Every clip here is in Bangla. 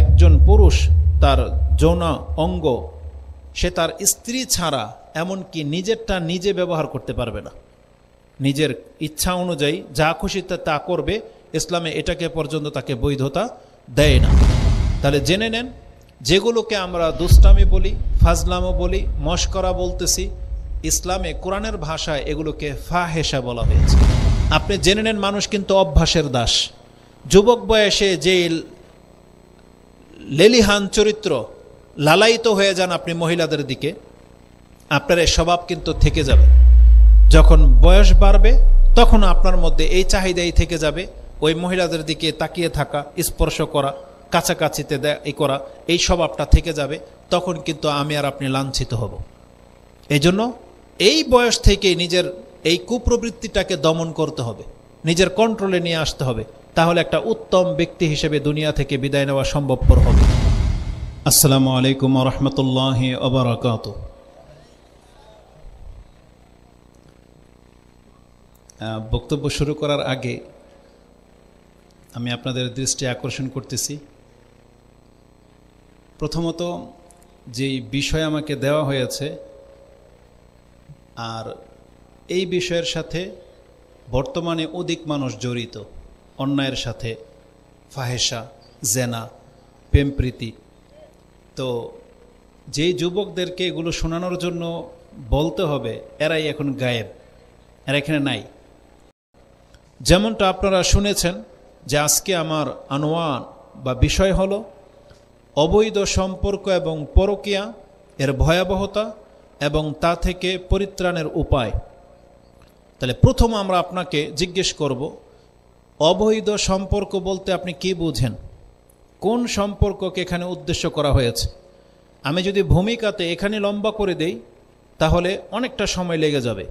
একজন পুরুষ তার যৌন অঙ্গ সে তার স্ত্রী ছাড়া এমনকি নিজেরটা নিজে ব্যবহার করতে পারবে না নিজের ইচ্ছা অনুযায়ী যা খুশি তা করবে ইসলামে এটাকে পর্যন্ত তাকে বৈধতা দেয় না তাহলে জেনে নেন যেগুলোকে আমরা দুষ্টামি বলি ফাজলামো বলি মস্করা বলতেছি ইসলামে কোরআনের ভাষায় এগুলোকে ফা হেসা বলা হয়েছে আপনি জেনে নেন মানুষ কিন্তু অভ্যাসের দাস যুবক বয়সে যে লেলিহান চরিত্র লালায়িত হয়ে যান আপনি মহিলাদের দিকে আপনার এই স্বভাব কিন্তু থেকে যাবে যখন বয়স বাড়বে তখন আপনার মধ্যে এই চাহিদাই থেকে যাবে ওই মহিলাদের দিকে তাকিয়ে থাকা স্পর্শ করা কাছাকাছিতে এ করা এই স্বভাবটা থেকে যাবে তখন কিন্তু আমি আর আপনি লাঞ্ছিত হব এই জন্য এই বয়স থেকে নিজের এই কুপ্রবৃত্তিটাকে দমন করতে হবে নিজের কন্ট্রোলে নিয়ে আসতে হবে তাহলে একটা উত্তম ব্যক্তি হিসেবে দুনিয়া থেকে বিদায় নেওয়া সম্ভবপর হবে আসসালামু আলাইকুম রহমতুল্লাহ অবরাকাত বক্তব্য শুরু করার আগে আমি আপনাদের দৃষ্টি আকর্ষণ করতেছি প্রথমত যেই বিষয় আমাকে দেওয়া হয়েছে আর এই বিষয়ের সাথে বর্তমানে অধিক মানুষ জড়িত অন্যায়ের সাথে ফাহেসা জেনা প্রেমপ্রীতি তো যে যুবকদেরকে এগুলো শোনানোর জন্য বলতে হবে এরাই এখন গায়েব এরা এখানে নাই যেমনটা আপনারা শুনেছেন যে আজকে আমার আনোয়ান বা বিষয় হল অবৈধ সম্পর্ক এবং পরকিয়া এর ভয়াবহতা এবং তা থেকে পরিত্রাণের উপায় তাহলে প্রথম আমরা আপনাকে জিজ্ঞেস করব অবৈধ সম্পর্ক বলতে আপনি কি বুঝেন কোন সম্পর্ককে এখানে উদ্দেশ্য করা হয়েছে আমি যদি ভূমিকাতে এখানে লম্বা করে দেই তাহলে অনেকটা সময় লেগে যাবে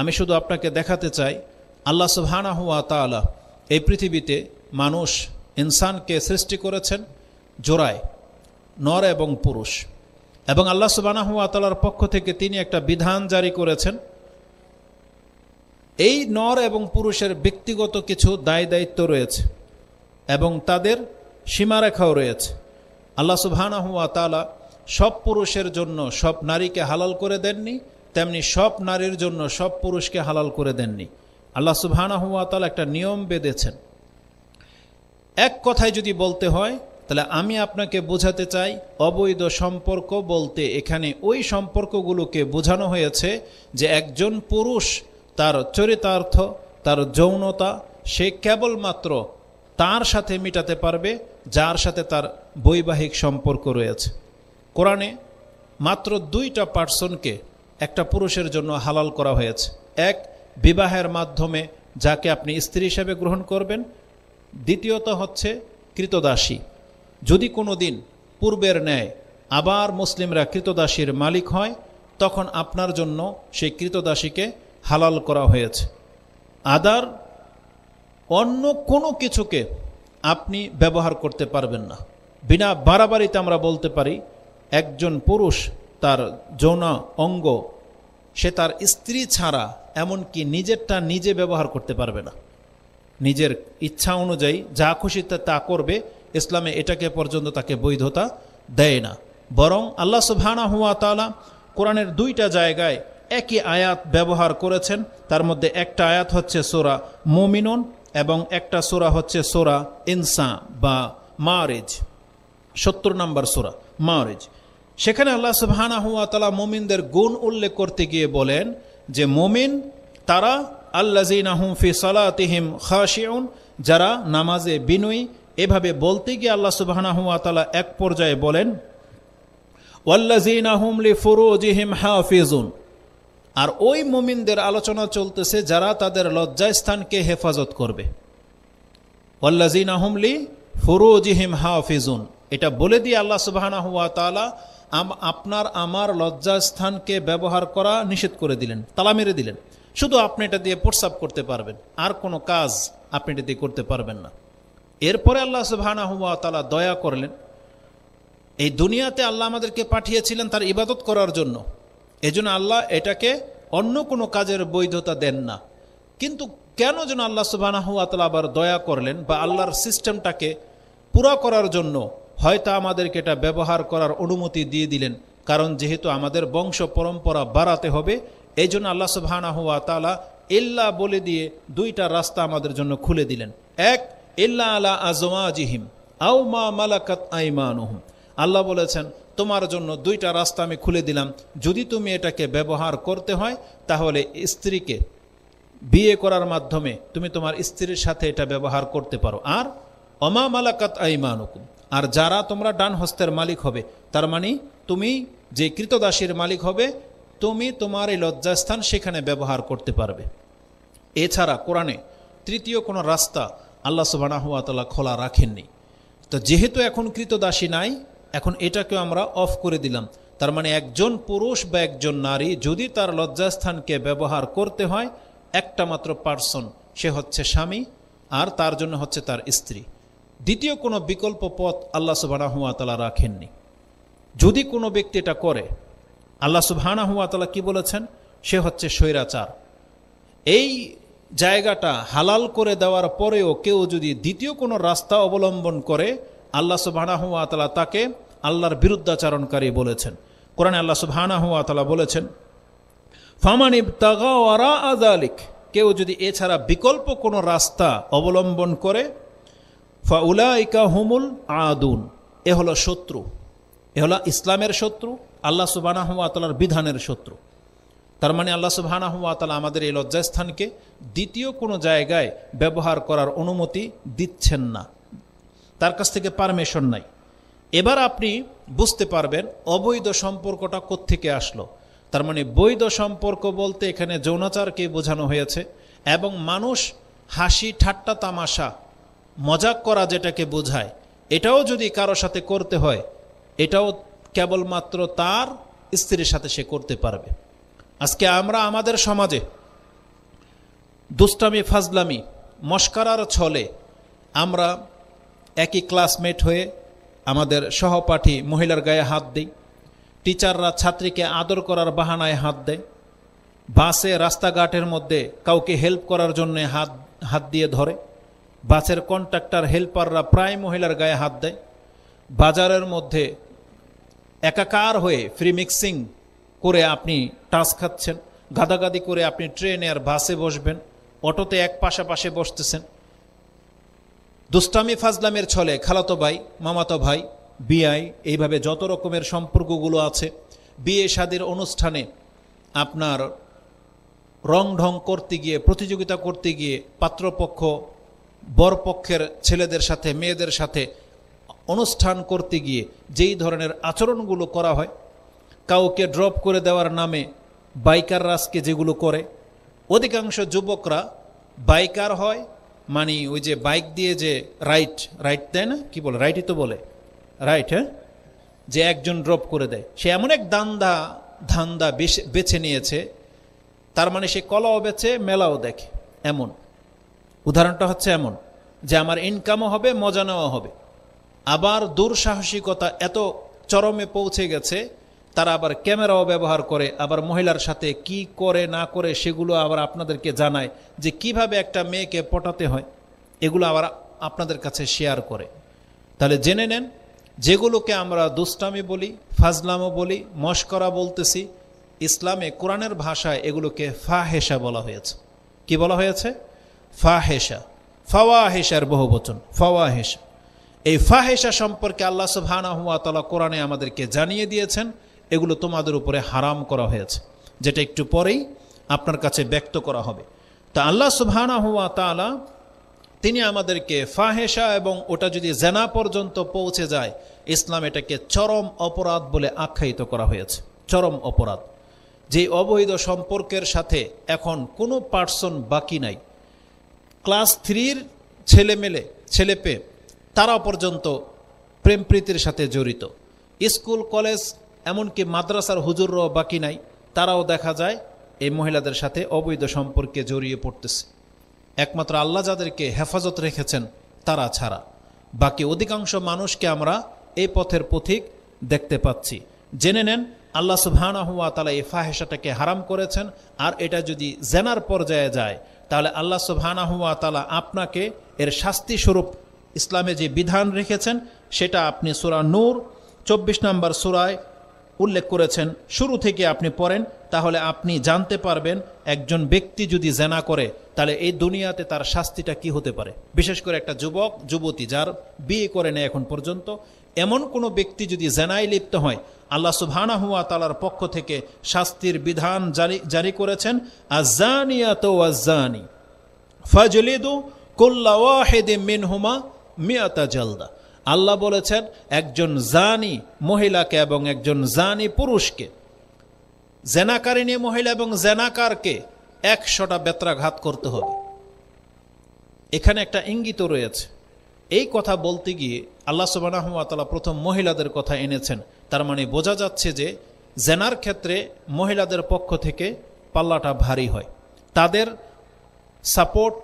আমি শুধু আপনাকে দেখাতে চাই আল্লাহ সুহানা হুয়া তালা এই পৃথিবীতে মানুষ ইনসানকে সৃষ্টি করেছেন জোড়ায় নর এবং পুরুষ এবং আল্লাহ সুবানা হুয়া তালার পক্ষ থেকে তিনি একটা বিধান জারি করেছেন এই নর এবং পুরুষের ব্যক্তিগত কিছু দায় দায়িত্ব রয়েছে এবং তাদের সীমারেখাও রয়েছে আল্লাহ সুবাহানহুয়া তালা সব পুরুষের জন্য সব নারীকে হালাল করে দেননি তেমনি সব নারীর জন্য সব পুরুষকে হালাল করে দেননি আল্লাহ সুবাহানহুয়া তালা একটা নিয়ম বেঁধেছেন এক কথায় যদি বলতে হয় তাহলে আমি আপনাকে বোঝাতে চাই অবৈধ সম্পর্ক বলতে এখানে ওই সম্পর্কগুলোকে বোঝানো হয়েছে যে একজন পুরুষ তার চরিতার্থ তার যৌনতা সে কেবলমাত্র তার সাথে মিটাতে পারবে যার সাথে তার বৈবাহিক সম্পর্ক রয়েছে কোরআনে মাত্র দুইটা পার্সনকে একটা পুরুষের জন্য হালাল করা হয়েছে এক বিবাহের মাধ্যমে যাকে আপনি স্ত্রী হিসেবে গ্রহণ করবেন দ্বিতীয়ত হচ্ছে কৃতদাসী যদি কোনো দিন পূর্বের ন্যায় আবার মুসলিমরা কৃতদাসীর মালিক হয় তখন আপনার জন্য সেই কৃতদাসীকে হালাল করা হয়েছে আদার অন্য কোনো কিছুকে আপনি ব্যবহার করতে পারবেন না বিনা বাড়াবাড়িতে আমরা বলতে পারি একজন পুরুষ তার যৌন অঙ্গ সে তার স্ত্রী ছাড়া এমনকি নিজেরটা নিজে ব্যবহার করতে পারবে না নিজের ইচ্ছা অনুযায়ী যা খুশি তা করবে ইসলামে এটাকে পর্যন্ত তাকে বৈধতা দেয় না বরং আল্লাহ সুবহানা হুয়া তালা কোরআনের দুইটা জায়গায় একই আয়াত ব্যবহার করেছেন তার মধ্যে একটা আয়াত হচ্ছে সোরা মোমিনন এবং একটা সোরা হচ্ছে সোরা ইনসা বা মারেজ সত্তর নম্বর সোরা মারেজ সেখানে আল্লাহ সুবাহ তালা মোমিনদের গুণ উল্লেখ করতে গিয়ে বলেন যে মোমিন তারা আল্লাজিনাহুম ফি সালাতিহিম খাশিউন যারা নামাজে বিনয়ী এভাবে বলতে গিয়ে আল্লাহ সুবাহ এক পর্যায়ে বলেন ওয়াল্লাজিনাহুম লি ফরুজিহিম হাফিজুন আর ওই মমিনদের আলোচনা চলতেছে যারা তাদের লজ্জাস্থানকে হেফাজত করবে ওল্লাজিন আহমলি ফরোজিহিম হাফিজুন এটা বলে দিয়ে আল্লাহ সুবাহ হুয়া তালা আপনার আমার লজ্জাস্থানকে ব্যবহার করা নিষেধ করে দিলেন তালা মেরে দিলেন শুধু আপনি এটা দিয়ে প্রস্রাব করতে পারবেন আর কোনো কাজ আপনি এটা দিয়ে করতে পারবেন না এরপরে আল্লাহ সুবাহানা হুয়া তালা দয়া করলেন এই দুনিয়াতে আল্লাহ আমাদেরকে পাঠিয়েছিলেন তার ইবাদত করার জন্য এজন্য আল্লাহ এটাকে অন্য কোনো কাজের বৈধতা দেন না কিন্তু কেন যেন আল্লাহ সুবাহানাহাতলা আবার দয়া করলেন বা আল্লাহর সিস্টেমটাকে পুরা করার জন্য হয়তো আমাদেরকে এটা ব্যবহার করার অনুমতি দিয়ে দিলেন কারণ যেহেতু আমাদের বংশ পরম্পরা বাড়াতে হবে এই জন্য আল্লাহ তালা ইল্লা বলে দিয়ে দুইটা রাস্তা আমাদের জন্য খুলে দিলেন এক ইল্লা আলা আজিহিম আউ মা মালাকাত আইমানুহুম আল্লাহ বলেছেন তোমার জন্য দুইটা রাস্তা আমি খুলে দিলাম যদি তুমি এটাকে ব্যবহার করতে হয় তাহলে স্ত্রীকে বিয়ে করার মাধ্যমে তুমি তোমার স্ত্রীর সাথে এটা ব্যবহার করতে পারো আর অমা মালাকাত আইমানুকুম আর যারা তোমরা ডান হস্তের মালিক হবে তার মানে তুমি যে কৃতদাসীর মালিক হবে তুমি তোমার এই লজ্জাস্থান সেখানে ব্যবহার করতে পারবে এছাড়া কোরআনে তৃতীয় কোনো রাস্তা আল্লাহ সুবাহ খোলা রাখেননি তো যেহেতু এখন কৃতদাসী নাই এখন এটাকে আমরা অফ করে দিলাম তার মানে একজন পুরুষ বা একজন নারী যদি তার লজ্জাস্থানকে ব্যবহার করতে হয় একটা মাত্র পার্সন সে হচ্ছে স্বামী আর তার জন্য হচ্ছে তার স্ত্রী দ্বিতীয় কোনো বিকল্প পথ আল্লাহ হুয়াতলা রাখেননি যদি কোনো ব্যক্তি এটা করে আল্লাহ হুয়াতলা কি বলেছেন সে হচ্ছে স্বৈরাচার এই জায়গাটা হালাল করে দেওয়ার পরেও কেউ যদি দ্বিতীয় কোনো রাস্তা অবলম্বন করে আল্লাহ সুবাহানাহুয়া তালা তাকে আল্লাহর বিরুদ্ধাচারণকারী বলেছেন কোরআনে আল্লাহ সুবাহানাহুয়া তালা বলেছেন ফামান আদালিক কেউ যদি এছাড়া বিকল্প কোনো রাস্তা অবলম্বন করে ফাউলাইকা হুমুল আদুন এ হলো শত্রু এ হলো ইসলামের শত্রু আল্লাহ সুবাহানাহুয়াতালার বিধানের শত্রু তার মানে আল্লাহ সুবাহানাহুয়াতালা আমাদের এই লজ্জাস্থানকে দ্বিতীয় কোনো জায়গায় ব্যবহার করার অনুমতি দিচ্ছেন না তার কাছ থেকে পারমিশন নাই এবার আপনি বুঝতে পারবেন অবৈধ সম্পর্কটা কোত্থেকে আসলো তার মানে বৈধ সম্পর্ক বলতে এখানে যৌনাচারকে বোঝানো হয়েছে এবং মানুষ হাসি ঠাট্টা তামাশা মজাক করা যেটাকে বোঝায় এটাও যদি কারো সাথে করতে হয় এটাও কেবলমাত্র তার স্ত্রীর সাথে সে করতে পারবে আজকে আমরা আমাদের সমাজে দুষ্টামি ফাজলামি মস্কারার ছলে আমরা একই ক্লাসমেট হয়ে আমাদের সহপাঠী মহিলার গায়ে হাত দিই টিচাররা ছাত্রীকে আদর করার বাহানায় হাত দেয় বাসে রাস্তাঘাটের মধ্যে কাউকে হেল্প করার জন্য হাত হাত দিয়ে ধরে বাসের কন্ট্রাক্টর হেল্পাররা প্রায় মহিলার গায়ে হাত দেয় বাজারের মধ্যে একাকার হয়ে ফ্রি মিক্সিং করে আপনি টাস খাচ্ছেন গাদাগাদি করে আপনি ট্রেনে আর বাসে বসবেন অটোতে এক পাশাপাশি বসতেছেন দুষ্টামি ফাজলামের ছলে খালাতো ভাই মামাতো ভাই বিয়াই এইভাবে যত রকমের সম্পর্কগুলো আছে বিয়ে সাদের অনুষ্ঠানে আপনার রং ঢং করতে গিয়ে প্রতিযোগিতা করতে গিয়ে পাত্রপক্ষ বরপক্ষের ছেলেদের সাথে মেয়েদের সাথে অনুষ্ঠান করতে গিয়ে যেই ধরনের আচরণগুলো করা হয় কাউকে ড্রপ করে দেওয়ার নামে বাইকার রাজকে যেগুলো করে অধিকাংশ যুবকরা বাইকার হয় মানে ওই যে বাইক দিয়ে যে রাইট রাইট দেয় না কি বলে রাইটই তো বলে রাইট হ্যাঁ যে একজন ড্রপ করে দেয় সে এমন এক দান্দা ধান্দা বেছে নিয়েছে তার মানে সে কলাও বেছে মেলাও দেখে এমন উদাহরণটা হচ্ছে এমন যে আমার ইনকামও হবে মজা নেওয়া হবে আবার দুঃসাহসিকতা এত চরমে পৌঁছে গেছে তারা আবার ক্যামেরাও ব্যবহার করে আবার মহিলার সাথে কি করে না করে সেগুলো আবার আপনাদেরকে জানায় যে কিভাবে একটা মেয়েকে পটাতে হয় এগুলো আবার আপনাদের কাছে শেয়ার করে তাহলে জেনে নেন যেগুলোকে আমরা দুষ্টামি বলি ফাজলামও বলি মস্করা বলতেছি ইসলামে কোরআনের ভাষায় এগুলোকে ফাহেসা বলা হয়েছে কি বলা হয়েছে ফাহেসা ফাওয়াহেসার বহু বচন ফাওয়াহেসা এই ফাহেসা সম্পর্কে আল্লাহ সুহানা ওয়া তাআলা কোরআনে আমাদেরকে জানিয়ে দিয়েছেন এগুলো তোমাদের উপরে হারাম করা হয়েছে যেটা একটু পরেই আপনার কাছে ব্যক্ত করা হবে তা আল্লাহ সুবহানা হুয়া তালা তিনি আমাদেরকে ফাহেসা এবং ওটা যদি জেনা পর্যন্ত পৌঁছে যায় ইসলাম এটাকে চরম অপরাধ বলে আখ্যায়িত করা হয়েছে চরম অপরাধ যে অবৈধ সম্পর্কের সাথে এখন কোনো পার্সন বাকি নাই ক্লাস থ্রির ছেলেমেলে ছেলে পেয়ে তারা পর্যন্ত প্রেমপ্রীতির সাথে জড়িত স্কুল কলেজ এমনকি মাদ্রাসার হুজুররাও বাকি নাই তারাও দেখা যায় এই মহিলাদের সাথে অবৈধ সম্পর্কে জড়িয়ে পড়তেছে একমাত্র আল্লাহ যাদেরকে হেফাজত রেখেছেন তারা ছাড়া বাকি অধিকাংশ মানুষকে আমরা এই পথের পথিক দেখতে পাচ্ছি জেনে নেন আল্লাহ হুয়া তালা এই ফাহেসাটাকে হারাম করেছেন আর এটা যদি জেনার পর্যায়ে যায় তাহলে আল্লাহ হুয়া তালা আপনাকে এর শাস্তি স্বরূপ ইসলামে যে বিধান রেখেছেন সেটা আপনি সুরা নূর চব্বিশ নম্বর সুরায় উল্লেখ করেছেন শুরু থেকে আপনি পড়েন তাহলে আপনি জানতে পারবেন একজন ব্যক্তি যদি জেনা করে তাহলে এই দুনিয়াতে তার শাস্তিটা কি হতে পারে বিশেষ করে একটা যুবক যুবতী যার বিয়ে করে নেয় এখন পর্যন্ত এমন কোনো ব্যক্তি যদি জেনায় লিপ্ত হয় আল্লাহ সুবহানা হুয়া তালার পক্ষ থেকে শাস্তির বিধান জারি জারি করেছেন তো আজানি ফাজলিদু কোল্লাওয়াহেদে মিনহুমা মিয়াতা জলদা আল্লাহ বলেছেন একজন জানি মহিলাকে এবং একজন জানি পুরুষকে জেনাকারিনী মহিলা এবং জেনাকারকে একশোটা বেত্রাঘাত করতে হবে এখানে একটা ইঙ্গিত রয়েছে এই কথা বলতে গিয়ে আল্লাহ সুবানাহমাতালা প্রথম মহিলাদের কথা এনেছেন তার মানে বোঝা যাচ্ছে যে জেনার ক্ষেত্রে মহিলাদের পক্ষ থেকে পাল্লাটা ভারী হয় তাদের সাপোর্ট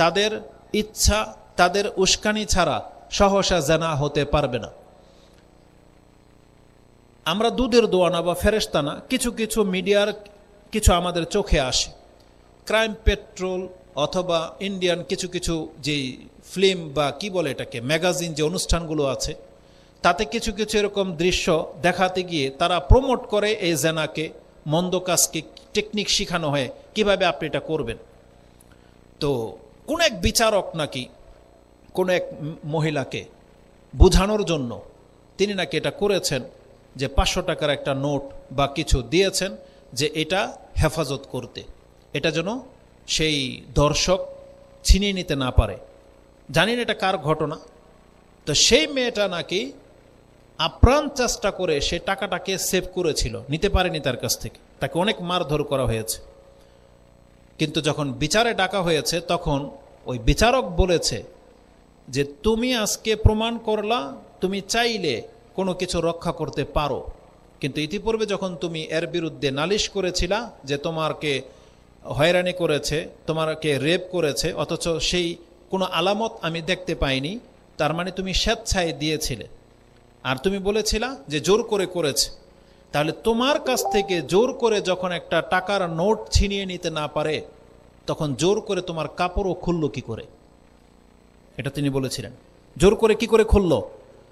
তাদের ইচ্ছা তাদের উস্কানি ছাড়া সহসা জানা হতে পারবে না আমরা দুধের দোয়ানা বা ফেরেস্তানা কিছু কিছু মিডিয়ার কিছু আমাদের চোখে আসে ক্রাইম পেট্রোল অথবা ইন্ডিয়ান কিছু কিছু যেই ফিল্ম বা কি বলে এটাকে ম্যাগাজিন যে অনুষ্ঠানগুলো আছে তাতে কিছু কিছু এরকম দৃশ্য দেখাতে গিয়ে তারা প্রমোট করে এই জেনাকে মন্দ কাজকে টেকনিক শেখানো হয় কিভাবে আপনি এটা করবেন তো কোন এক বিচারক নাকি কোনো এক মহিলাকে বুঝানোর জন্য তিনি নাকি এটা করেছেন যে পাঁচশো টাকার একটা নোট বা কিছু দিয়েছেন যে এটা হেফাজত করতে এটা যেন সেই দর্শক ছিনিয়ে নিতে না পারে জানিন এটা কার ঘটনা তো সেই মেয়েটা নাকি আপ্রাণ চেষ্টা করে সে টাকাটাকে সেভ করেছিল নিতে পারেনি তার কাছ থেকে তাকে অনেক মারধর করা হয়েছে কিন্তু যখন বিচারে ডাকা হয়েছে তখন ওই বিচারক বলেছে যে তুমি আজকে প্রমাণ করলা তুমি চাইলে কোনো কিছু রক্ষা করতে পারো কিন্তু ইতিপূর্বে যখন তুমি এর বিরুদ্ধে নালিশ করেছিলা যে তোমারকে হয়রানি করেছে তোমারকে রেপ করেছে অথচ সেই কোনো আলামত আমি দেখতে পাইনি তার মানে তুমি স্বেচ্ছায় দিয়েছিলে আর তুমি বলেছিলা যে জোর করে করেছে তাহলে তোমার কাছ থেকে জোর করে যখন একটা টাকার নোট ছিনিয়ে নিতে না পারে তখন জোর করে তোমার কাপড়ও খুলল কী করে এটা তিনি বলেছিলেন জোর করে কি করে খুলল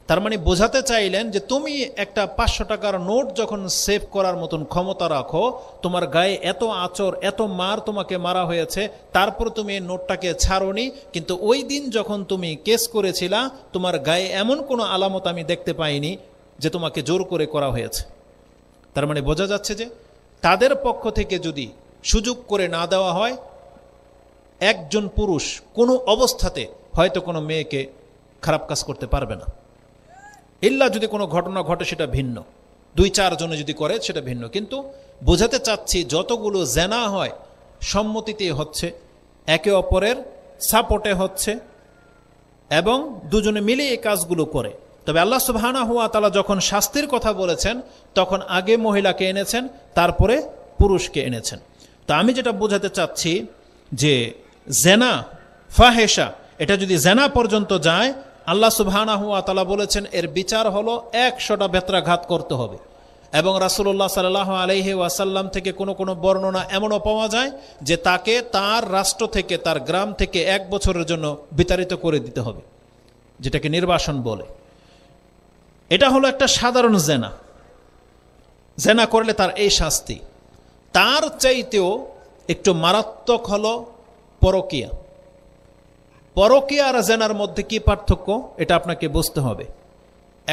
তার মানে বোঝাতে চাইলেন যে তুমি একটা পাঁচশো টাকার নোট যখন সেভ করার মতন ক্ষমতা রাখো তোমার গায়ে এত আচর এত মার তোমাকে মারা হয়েছে তারপর তুমি এই নোটটাকে ছাড়োনি কিন্তু ওই দিন যখন তুমি কেস করেছিলা তোমার গায়ে এমন কোনো আলামত আমি দেখতে পাইনি যে তোমাকে জোর করে করা হয়েছে তার মানে বোঝা যাচ্ছে যে তাদের পক্ষ থেকে যদি সুযোগ করে না দেওয়া হয় একজন পুরুষ কোনো অবস্থাতে হয়তো কোনো মেয়েকে খারাপ কাজ করতে পারবে না ইল্লা যদি কোনো ঘটনা ঘটে সেটা ভিন্ন দুই চার জনে যদি করে সেটা ভিন্ন কিন্তু বোঝাতে চাচ্ছি যতগুলো জেনা হয় সম্মতিতে হচ্ছে একে অপরের সাপোর্টে হচ্ছে এবং দুজনে মিলে এই কাজগুলো করে তবে আল্লাহ সুবাহানা হুয়া তালা যখন শাস্তির কথা বলেছেন তখন আগে মহিলাকে এনেছেন তারপরে পুরুষকে এনেছেন তো আমি যেটা বোঝাতে চাচ্ছি যে জেনা ফাহেসা এটা যদি জেনা পর্যন্ত যায় আল্লাহ সুবহানাহু বলেছেন এর বিচার হলো একশোটা বেত্রাঘাত করতে হবে এবং রাসুল্লাহ সাল্লাহ আলহি ওয়াসাল্লাম থেকে কোনো কোনো বর্ণনা এমনও পাওয়া যায় যে তাকে তার রাষ্ট্র থেকে তার গ্রাম থেকে এক বছরের জন্য বিতাড়িত করে দিতে হবে যেটাকে নির্বাসন বলে এটা হলো একটা সাধারণ জেনা জেনা করলে তার এই শাস্তি তার চাইতেও একটু মারাত্মক হলো পরকিয়া পরকে আর জেনার মধ্যে কি পার্থক্য এটা আপনাকে বুঝতে হবে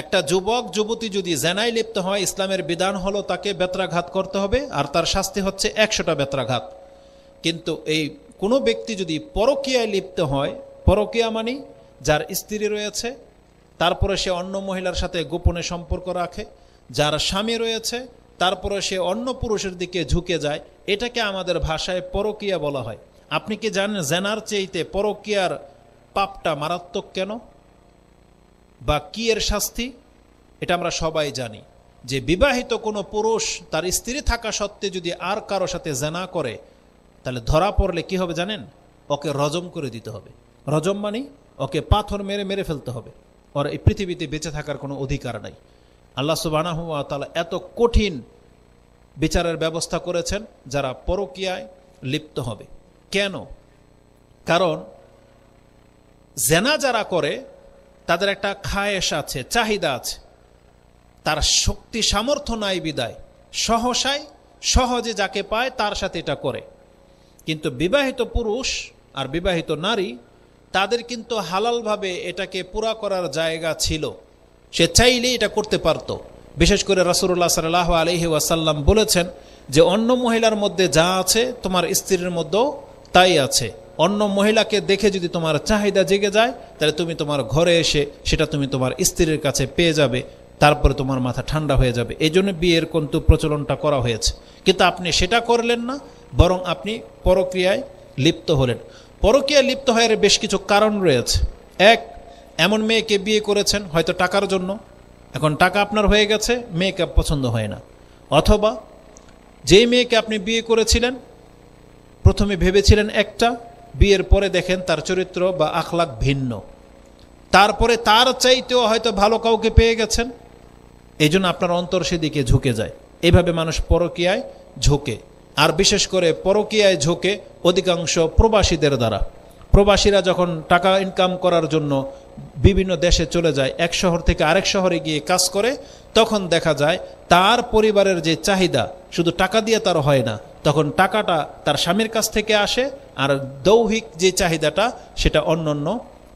একটা যুবক যুবতী যদি জেনায় লিপ্ত হয় ইসলামের বিধান হলো তাকে বেত্রাঘাত করতে হবে আর তার শাস্তি হচ্ছে একশোটা বেত্রাঘাত কিন্তু এই কোনো ব্যক্তি যদি পরকিয়ায় লিপ্ত হয় পরকিয়া মানে যার স্ত্রী রয়েছে তারপরে সে অন্য মহিলার সাথে গোপনে সম্পর্ক রাখে যার স্বামী রয়েছে তারপরে সে অন্য পুরুষের দিকে ঝুঁকে যায় এটাকে আমাদের ভাষায় পরকিয়া বলা হয় আপনি কি জানেন জেনার চেয়েতে পরকিয়ার পাপটা মারাত্মক কেন বা কি এর শাস্তি এটা আমরা সবাই জানি যে বিবাহিত কোনো পুরুষ তার স্ত্রী থাকা সত্ত্বে যদি আর কারো সাথে জেনা করে তাহলে ধরা পড়লে কি হবে জানেন ওকে রজম করে দিতে হবে রজম মানে ওকে পাথর মেরে মেরে ফেলতে হবে ওর এই পৃথিবীতে বেঁচে থাকার কোনো অধিকার নাই আল্লাহ সুবাহ তালা এত কঠিন বিচারের ব্যবস্থা করেছেন যারা পরকিয়ায় লিপ্ত হবে কেন কারণ জেনা যারা করে তাদের একটা খায়েশ আছে চাহিদা আছে তার শক্তি সামর্থ্য নাই বিদায় সহসায় সহজে যাকে পায় তার সাথে এটা করে কিন্তু বিবাহিত পুরুষ আর বিবাহিত নারী তাদের কিন্তু হালালভাবে এটাকে পুরা করার জায়গা ছিল সে চাইলেই এটা করতে পারত বিশেষ করে রাসুল্লাহ সাল্লাহ আলহি ওয়াসাল্লাম বলেছেন যে অন্য মহিলার মধ্যে যা আছে তোমার স্ত্রীর মধ্যেও তাই আছে অন্য মহিলাকে দেখে যদি তোমার চাহিদা জেগে যায় তাহলে তুমি তোমার ঘরে এসে সেটা তুমি তোমার স্ত্রীর কাছে পেয়ে যাবে তারপরে তোমার মাথা ঠান্ডা হয়ে যাবে এই জন্য বিয়ের কিন্তু প্রচলনটা করা হয়েছে কিন্তু আপনি সেটা করলেন না বরং আপনি পরক্রিয়ায় লিপ্ত হলেন পরক্রিয়ায় লিপ্ত হওয়ার বেশ কিছু কারণ রয়েছে এক এমন মেয়েকে বিয়ে করেছেন হয়তো টাকার জন্য এখন টাকা আপনার হয়ে গেছে মেয়েকে পছন্দ হয় না অথবা যেই মেয়েকে আপনি বিয়ে করেছিলেন প্রথমে ভেবেছিলেন একটা বিয়ের পরে দেখেন তার চরিত্র বা আখলাক ভিন্ন তারপরে তার চাইতেও হয়তো ভালো কাউকে পেয়ে গেছেন এই জন্য আপনার অন্তর সেদিকে ঝুঁকে যায় এভাবে মানুষ পরকিয়ায় ঝোঁকে আর বিশেষ করে পরকিয়ায় ঝোঁকে অধিকাংশ প্রবাসীদের দ্বারা প্রবাসীরা যখন টাকা ইনকাম করার জন্য বিভিন্ন দেশে চলে যায় এক শহর থেকে আরেক শহরে গিয়ে কাজ করে তখন দেখা যায় তার পরিবারের যে চাহিদা শুধু টাকা দিয়ে তার হয় না তখন টাকাটা তার স্বামীর কাছ থেকে আসে আর দৌহিক যে চাহিদাটা সেটা অন্য অন্য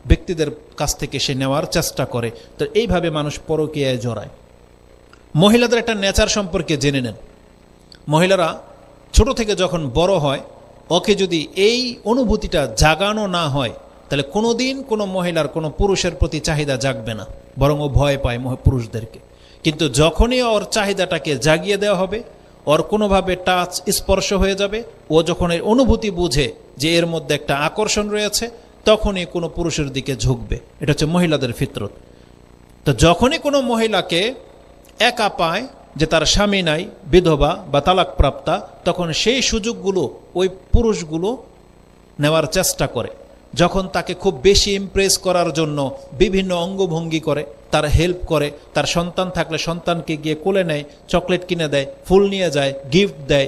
ব্যক্তিদের কাছ থেকে সে নেওয়ার চেষ্টা করে তো এইভাবে মানুষ পরকীয়ায় জড়ায় মহিলাদের একটা নেচার সম্পর্কে জেনে নেন মহিলারা ছোট থেকে যখন বড় হয় ওকে যদি এই অনুভূতিটা জাগানো না হয় তাহলে কোনো দিন কোনো মহিলার কোনো পুরুষের প্রতি চাহিদা জাগবে না বরং ও ভয় পায় পুরুষদেরকে কিন্তু যখনই ওর চাহিদাটাকে জাগিয়ে দেওয়া হবে ওর কোনোভাবে টাচ স্পর্শ হয়ে যাবে ও যখন এর অনুভূতি বুঝে যে এর মধ্যে একটা আকর্ষণ রয়েছে তখনই কোনো পুরুষের দিকে ঝুঁকবে এটা হচ্ছে মহিলাদের ফিতরত তো যখনই কোনো মহিলাকে একা পায় যে তার স্বামী নাই বিধবা বা তালাকপ্রাপ্তা তখন সেই সুযোগগুলো ওই পুরুষগুলো নেওয়ার চেষ্টা করে যখন তাকে খুব বেশি ইমপ্রেস করার জন্য বিভিন্ন অঙ্গভঙ্গি করে তার হেল্প করে তার সন্তান থাকলে সন্তানকে গিয়ে কোলে নেয় চকলেট কিনে দেয় ফুল নিয়ে যায় গিফট দেয়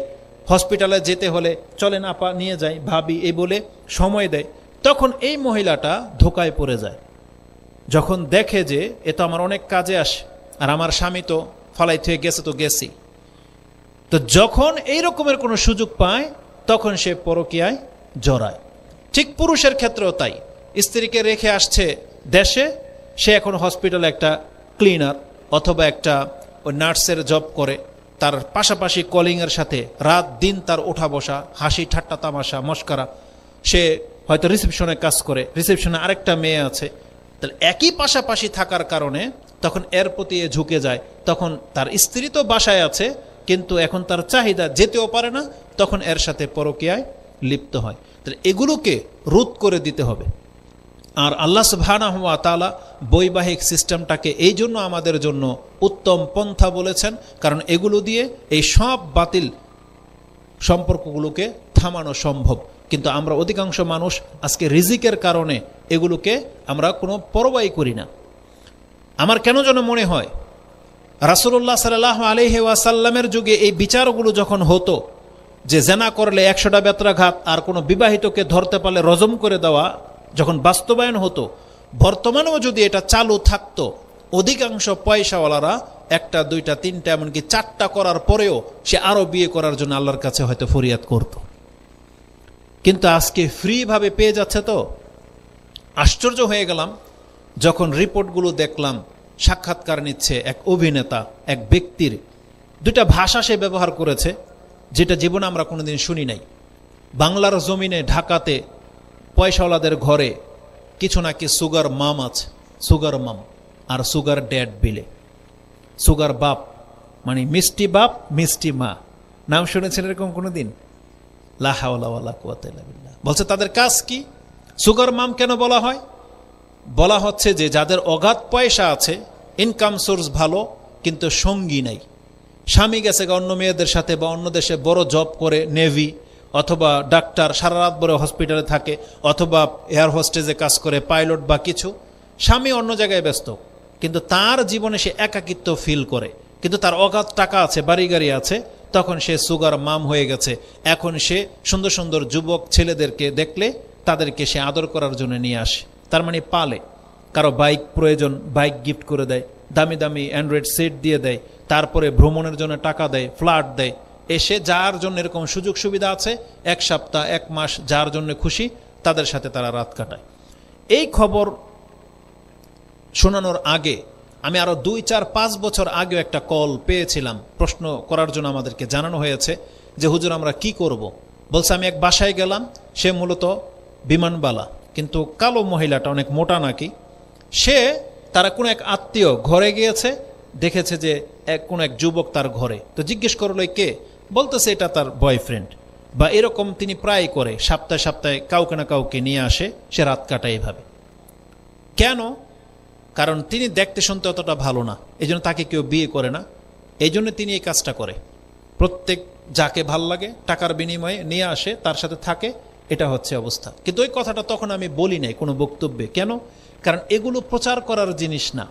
হসপিটালে যেতে হলে চলেন আপা নিয়ে যায় ভাবি এই বলে সময় দেয় তখন এই মহিলাটা ধোকায় পড়ে যায় যখন দেখে যে এ তো আমার অনেক কাজে আসে আর আমার স্বামী তো ফলাই থুয়ে গেছে তো গেছি তো যখন এই রকমের কোনো সুযোগ পায় তখন সে পরকিয়ায় জড়ায় ঠিক পুরুষের ক্ষেত্রেও তাই স্ত্রীকে রেখে আসছে দেশে সে এখন হসপিটালে একটা ক্লিনার অথবা একটা নার্সের জব করে তার পাশাপাশি কলিংয়ের সাথে রাত দিন তার ওঠা বসা হাসি ঠাট্টা তামাশা মস্কারা সে হয়তো রিসেপশনে কাজ করে রিসেপশনে আরেকটা মেয়ে আছে তাহলে একই পাশাপাশি থাকার কারণে তখন এর প্রতি এ ঝুঁকে যায় তখন তার স্ত্রী তো বাসায় আছে কিন্তু এখন তার চাহিদা যেতেও পারে না তখন এর সাথে পরকীয়ায় লিপ্ত হয় তাহলে এগুলোকে রোধ করে দিতে হবে আর আল্লাহ হওয়া তালা বৈবাহিক সিস্টেমটাকে এই জন্য আমাদের জন্য উত্তম পন্থা বলেছেন কারণ এগুলো দিয়ে এই সব বাতিল সম্পর্কগুলোকে থামানো সম্ভব কিন্তু আমরা অধিকাংশ মানুষ আজকে রিজিকের কারণে এগুলোকে আমরা কোনো পরবাই করি না আমার কেন যেন মনে হয় রাসুল্লাহ সাল্লাহ আলহি ওয়াসাল্লামের যুগে এই বিচারগুলো যখন হতো যে জেনা করলে একশোটা বেত্রাঘাত আর কোনো বিবাহিতকে ধরতে পারলে রজম করে দেওয়া যখন বাস্তবায়ন হতো বর্তমানেও যদি এটা চালু থাকতো অধিকাংশ পয়সাওয়ালারা একটা দুইটা তিনটা এমনকি চারটা করার পরেও সে আরও বিয়ে করার জন্য আল্লাহর কাছে হয়তো ফরিয়াদ করত কিন্তু আজকে ফ্রিভাবে পেয়ে যাচ্ছে তো আশ্চর্য হয়ে গেলাম যখন রিপোর্টগুলো দেখলাম সাক্ষাৎকার নিচ্ছে এক অভিনেতা এক ব্যক্তির দুটা ভাষা সে ব্যবহার করেছে যেটা জীবনে আমরা কোনোদিন শুনি নাই বাংলার জমিনে ঢাকাতে পয়সাওয়ালাদের ঘরে কিছু না কি সুগার মাম আছে সুগার মাম আর সুগার ড্যাড বিলে সুগার বাপ মানে মিষ্টি বাপ মিষ্টি মা নাম শুনেছেন এরকম কোনো দিন লাহাওয়ালা কুয়াতিল্লা বলছে তাদের কাজ কি সুগার মাম কেন বলা হয় বলা হচ্ছে যে যাদের অগাধ পয়সা আছে ইনকাম সোর্স ভালো কিন্তু সঙ্গী নাই স্বামী গেছে অন্য মেয়েদের সাথে বা অন্য দেশে বড় জব করে নেভি অথবা ডাক্তার সারা রাত ভরে হসপিটালে থাকে অথবা এয়ার হোস্টেজে কাজ করে পাইলট বা কিছু স্বামী অন্য জায়গায় ব্যস্ত কিন্তু তার জীবনে সে একাকিত্ব ফিল করে কিন্তু তার অগাধ টাকা আছে বাড়ি গাড়ি আছে তখন সে সুগার মাম হয়ে গেছে এখন সে সুন্দর সুন্দর যুবক ছেলেদেরকে দেখলে তাদেরকে সে আদর করার জন্য নিয়ে আসে তার মানে পালে কারো বাইক প্রয়োজন বাইক গিফট করে দেয় দামি দামি অ্যান্ড্রয়েড সেট দিয়ে দেয় তারপরে ভ্রমণের জন্য টাকা দেয় ফ্ল্যাট দেয় এসে যার জন্য এরকম সুযোগ সুবিধা আছে এক সপ্তাহ এক মাস যার জন্য খুশি তাদের সাথে তারা রাত কাটায় এই খবর শোনানোর আগে আমি আরও দুই চার পাঁচ বছর আগেও একটা কল পেয়েছিলাম প্রশ্ন করার জন্য আমাদেরকে জানানো হয়েছে যে হুজুর আমরা কি করব। বলছে আমি এক বাসায় গেলাম সে মূলত বিমানবালা কিন্তু কালো মহিলাটা অনেক মোটা নাকি সে তারা কোনো এক আত্মীয় ঘরে গিয়েছে দেখেছে যে এক কোনো এক যুবক তার ঘরে তো জিজ্ঞেস করলো কে বলতেছে এটা তার বয়ফ্রেন্ড বা এরকম তিনি প্রায় করে সপ্তাহে সপ্তাহে কাউকে না কাউকে নিয়ে আসে সে রাত কাটায় এভাবে কেন কারণ তিনি দেখতে শুনতে অতটা ভালো না এই তাকে কেউ বিয়ে করে না এই তিনি এই কাজটা করে প্রত্যেক যাকে ভাল লাগে টাকার বিনিময়ে নিয়ে আসে তার সাথে থাকে এটা হচ্ছে অবস্থা কিন্তু ওই কথাটা তখন আমি বলি নাই কোনো বক্তব্যে কেন কারণ এগুলো প্রচার করার জিনিস না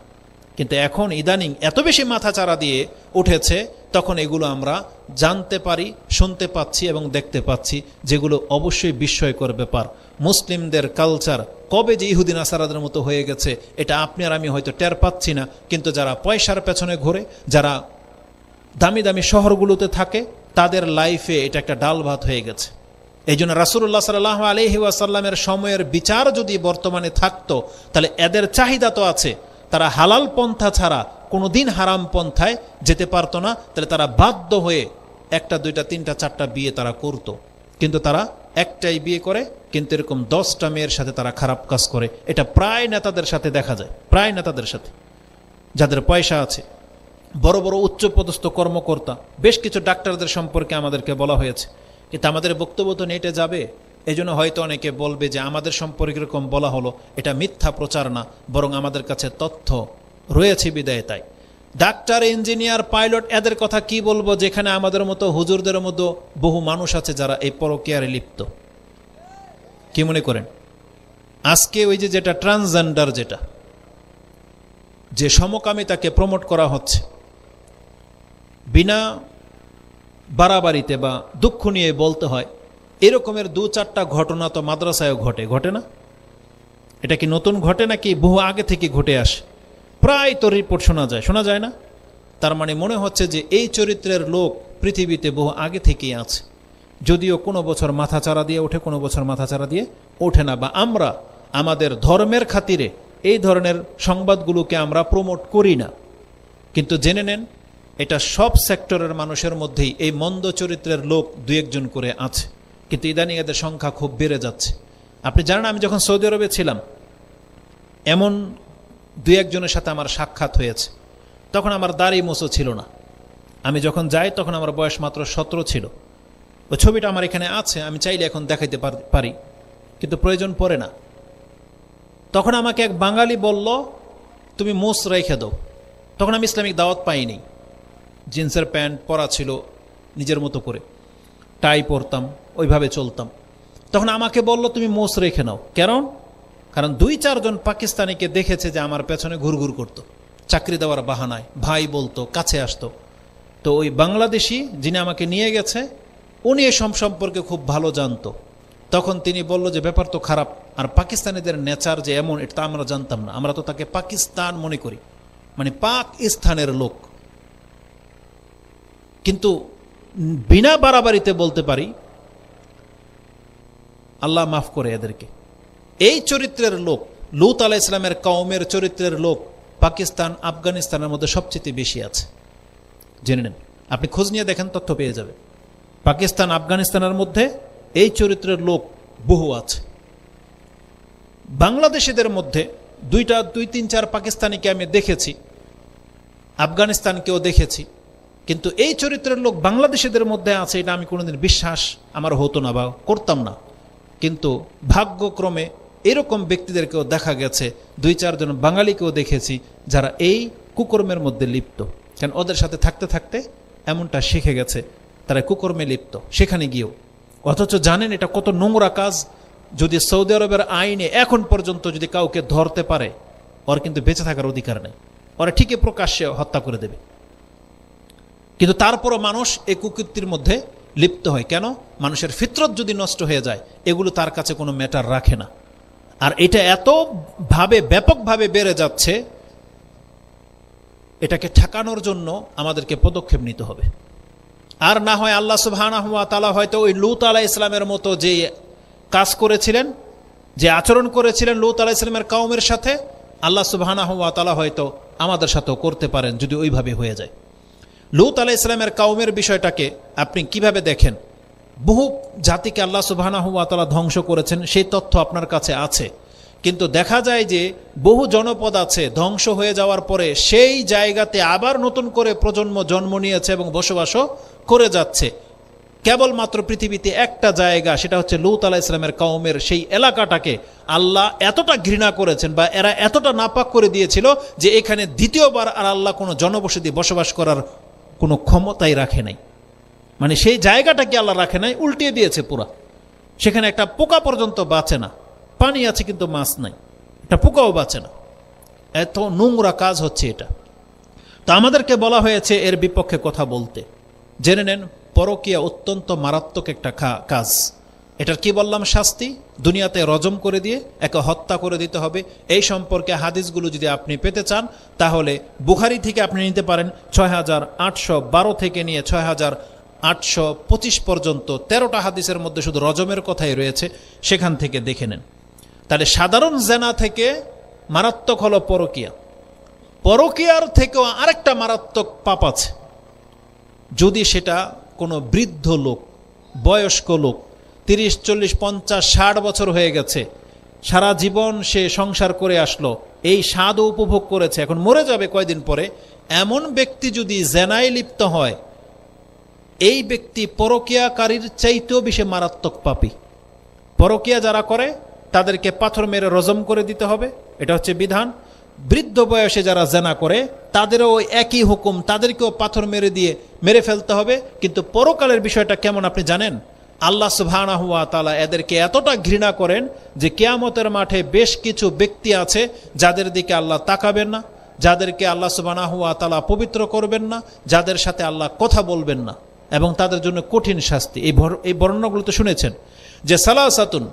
কিন্তু এখন ইদানিং এত বেশি চারা দিয়ে উঠেছে তখন এগুলো আমরা জানতে পারি শুনতে পাচ্ছি এবং দেখতে পাচ্ছি যেগুলো অবশ্যই বিস্ময়কর ব্যাপার মুসলিমদের কালচার কবে যে ইহুদিন আসারাদের মতো হয়ে গেছে এটা আপনি আর আমি হয়তো টের পাচ্ছি না কিন্তু যারা পয়সার পেছনে ঘুরে যারা দামি দামি শহরগুলোতে থাকে তাদের লাইফে এটা একটা ডাল ভাত হয়ে গেছে এই জন্য রাসুল্লাহ সাল্লাহ আলহিউসাল্লামের সময়ের বিচার যদি বর্তমানে থাকতো তাহলে এদের চাহিদা তো আছে তারা হালাল পন্থা ছাড়া কোনো দিন হারাম পন্থায় যেতে পারতো না তাহলে তারা বাধ্য হয়ে একটা দুইটা তিনটা চারটা বিয়ে তারা করত। কিন্তু তারা একটাই বিয়ে করে কিন্তু এরকম দশটা মেয়ের সাথে তারা খারাপ কাজ করে এটা প্রায় নেতাদের সাথে দেখা যায় প্রায় নেতাদের সাথে যাদের পয়সা আছে বড় বড় উচ্চপদস্থ কর্মকর্তা বেশ কিছু ডাক্তারদের সম্পর্কে আমাদেরকে বলা হয়েছে কিন্তু আমাদের বক্তব্য তো নেটে যাবে এজন্য হয়তো অনেকে বলবে যে আমাদের সম্পর্কে এরকম বলা হলো এটা মিথ্যা প্রচার না বরং আমাদের কাছে তথ্য রয়েছে বিদায় তাই ডাক্তার ইঞ্জিনিয়ার পাইলট এদের কথা কি বলবো যেখানে আমাদের মতো হুজুরদের মতো বহু মানুষ আছে যারা এই পরকিয়ারে লিপ্ত কি মনে করেন আজকে ওই যে যেটা ট্রান্সজেন্ডার যেটা যে সমকামিতাকে প্রমোট করা হচ্ছে বিনা বাড়াবাড়িতে বা দুঃখ নিয়ে বলতে হয় এরকমের দু চারটা ঘটনা তো মাদ্রাসায়ও ঘটে ঘটে না এটা কি নতুন ঘটে নাকি বহু আগে থেকে ঘটে আসে প্রায় তো রিপোর্ট শোনা যায় শোনা যায় না তার মানে মনে হচ্ছে যে এই চরিত্রের লোক পৃথিবীতে বহু আগে থেকেই আছে যদিও কোনো বছর মাথা চারা দিয়ে ওঠে কোনো বছর মাথা চারা দিয়ে ওঠে না বা আমরা আমাদের ধর্মের খাতিরে এই ধরনের সংবাদগুলোকে আমরা প্রমোট করি না কিন্তু জেনে নেন এটা সব সেক্টরের মানুষের মধ্যেই এই মন্দ চরিত্রের লোক দু একজন করে আছে কিন্তু ইদানিং এদের সংখ্যা খুব বেড়ে যাচ্ছে আপনি জানেন আমি যখন সৌদি আরবে ছিলাম এমন দু একজনের সাথে আমার সাক্ষাৎ হয়েছে তখন আমার দাড়ি মোসো ছিল না আমি যখন যাই তখন আমার বয়স মাত্র সতেরো ছিল ওই ছবিটা আমার এখানে আছে আমি চাইলে এখন দেখাইতে পারি কিন্তু প্রয়োজন পড়ে না তখন আমাকে এক বাঙালি বলল তুমি মোস রেখে দাও তখন আমি ইসলামিক দাওয়াত পাইনি জিন্সের প্যান্ট পরা ছিল নিজের মতো করে টাই পরতাম ওইভাবে চলতাম তখন আমাকে বলল তুমি মোষ রেখে নাও কেন কারণ দুই চারজন পাকিস্তানিকে দেখেছে যে আমার পেছনে ঘুরঘুর করতো চাকরি দেওয়ার বাহানায় ভাই বলতো কাছে আসতো তো ওই বাংলাদেশি যিনি আমাকে নিয়ে গেছে উনি এ সম্পর্কে খুব ভালো জানতো তখন তিনি বলল যে ব্যাপার তো খারাপ আর পাকিস্তানিদের নেচার যে এমন এটা আমরা জানতাম না আমরা তো তাকে পাকিস্তান মনে করি মানে পাকিস্তানের লোক কিন্তু বিনা বাড়াবাড়িতে বলতে পারি আল্লাহ মাফ করে এদেরকে এই চরিত্রের লোক লুত আলাহ ইসলামের কওমের চরিত্রের লোক পাকিস্তান আফগানিস্তানের মধ্যে সবচেয়ে বেশি আছে জেনে নেন আপনি খোঁজ নিয়ে দেখেন তথ্য পেয়ে যাবে পাকিস্তান আফগানিস্তানের মধ্যে এই চরিত্রের লোক বহু আছে বাংলাদেশিদের মধ্যে দুইটা দুই তিন চার পাকিস্তানিকে আমি দেখেছি আফগানিস্তানকেও দেখেছি কিন্তু এই চরিত্রের লোক বাংলাদেশিদের মধ্যে আছে এটা আমি কোনোদিন বিশ্বাস আমার হতো না বা করতাম না কিন্তু ভাগ্যক্রমে এরকম ব্যক্তিদেরকেও দেখা গেছে দুই চারজন বাঙালিকেও দেখেছি যারা এই কুকর্মের মধ্যে লিপ্ত কেন ওদের সাথে থাকতে থাকতে এমনটা শিখে গেছে তারা কুকর্মে লিপ্ত সেখানে গিয়েও অথচ জানেন এটা কত নোংরা কাজ যদি সৌদি আরবের আইনে এখন পর্যন্ত যদি কাউকে ধরতে পারে ওর কিন্তু বেঁচে থাকার অধিকার নেই ওরা ঠিকই প্রকাশ্যে হত্যা করে দেবে কিন্তু তারপরও মানুষ এই কুকৃতির মধ্যে লিপ্ত হয় কেন মানুষের ফিতরত যদি নষ্ট হয়ে যায় এগুলো তার কাছে কোনো ম্যাটার রাখে না আর এটা এতভাবে ব্যাপকভাবে বেড়ে যাচ্ছে এটাকে ঠেকানোর জন্য আমাদেরকে পদক্ষেপ নিতে হবে আর না হয় আল্লাহ সুবাহ তালা হয়তো ওই লুত আলাহ ইসলামের মতো যে কাজ করেছিলেন যে আচরণ করেছিলেন লুত আলাহ ইসলামের কাউমের সাথে আল্লাহ সুবাহ তালা হয়তো আমাদের সাথেও করতে পারেন যদি ওইভাবে হয়ে যায় লুত আলাহ ইসলামের কাউমের বিষয়টাকে আপনি কিভাবে দেখেন বহু জাতিকে আল্লাহ তালা ধ্বংস করেছেন সেই তথ্য আপনার কাছে আছে কিন্তু দেখা যায় যে বহু জনপদ আছে ধ্বংস হয়ে যাওয়ার পরে সেই জায়গাতে আবার নতুন করে প্রজন্ম জন্ম নিয়েছে এবং বসবাসও করে যাচ্ছে কেবলমাত্র পৃথিবীতে একটা জায়গা সেটা হচ্ছে লুত আলাহ ইসলামের কাউমের সেই এলাকাটাকে আল্লাহ এতটা ঘৃণা করেছেন বা এরা এতটা নাপাক করে দিয়েছিল যে এখানে দ্বিতীয়বার আর আল্লাহ কোনো জনবসতি বসবাস করার কোনো ক্ষমতাই রাখে নাই মানে সেই জায়গাটাকে আল্লাহ রাখে নাই উল্টিয়ে দিয়েছে পুরা সেখানে একটা পোকা পর্যন্ত বাঁচে না পানি আছে কিন্তু মাছ নাই একটা পোকাও বাঁচে না এত নোংরা কাজ হচ্ছে এটা তো আমাদেরকে বলা হয়েছে এর বিপক্ষে কথা বলতে জেনে নেন পরকিয়া অত্যন্ত মারাত্মক একটা কাজ এটার কি বললাম শাস্তি দুনিয়াতে রজম করে দিয়ে একে হত্যা করে দিতে হবে এই সম্পর্কে হাদিসগুলো যদি আপনি পেতে চান তাহলে বুখারি থেকে আপনি নিতে পারেন ছয় হাজার আটশো বারো থেকে নিয়ে ছয় হাজার আটশো পঁচিশ পর্যন্ত তেরোটা হাদিসের মধ্যে শুধু রজমের কথাই রয়েছে সেখান থেকে দেখে নেন তাহলে সাধারণ জেনা থেকে মারাত্মক হলো পরকিয়া পরকিয়ার থেকেও আরেকটা মারাত্মক পাপ আছে যদি সেটা কোনো বৃদ্ধ লোক বয়স্ক লোক তিরিশ চল্লিশ পঞ্চাশ ষাট বছর হয়ে গেছে সারা জীবন সে সংসার করে আসলো এই স্বাদ উপভোগ করেছে এখন মরে যাবে কয়দিন পরে এমন ব্যক্তি যদি জেনায় লিপ্ত হয় এই ব্যক্তি পরকিয়াকারীর চাইতেও বেশি মারাত্মক পাপি পরকিয়া যারা করে তাদেরকে পাথর মেরে রজম করে দিতে হবে এটা হচ্ছে বিধান বৃদ্ধ বয়সে যারা জেনা করে তাদেরও ওই একই হুকুম তাদেরকেও পাথর মেরে দিয়ে মেরে ফেলতে হবে কিন্তু পরকালের বিষয়টা কেমন আপনি জানেন আল্লাহ সুবাহানা হুয়া তালা এদেরকে এতটা ঘৃণা করেন যে কেয়ামতের মাঠে বেশ কিছু ব্যক্তি আছে যাদের দিকে আল্লাহ তাকাবেন না যাদেরকে আল্লাহ সুবাহানা হুয়া তালা পবিত্র করবেন না যাদের সাথে আল্লাহ কথা বলবেন না এবং তাদের জন্য কঠিন শাস্তি এই এই বর্ণনাগুলো তো শুনেছেন যে সাতুন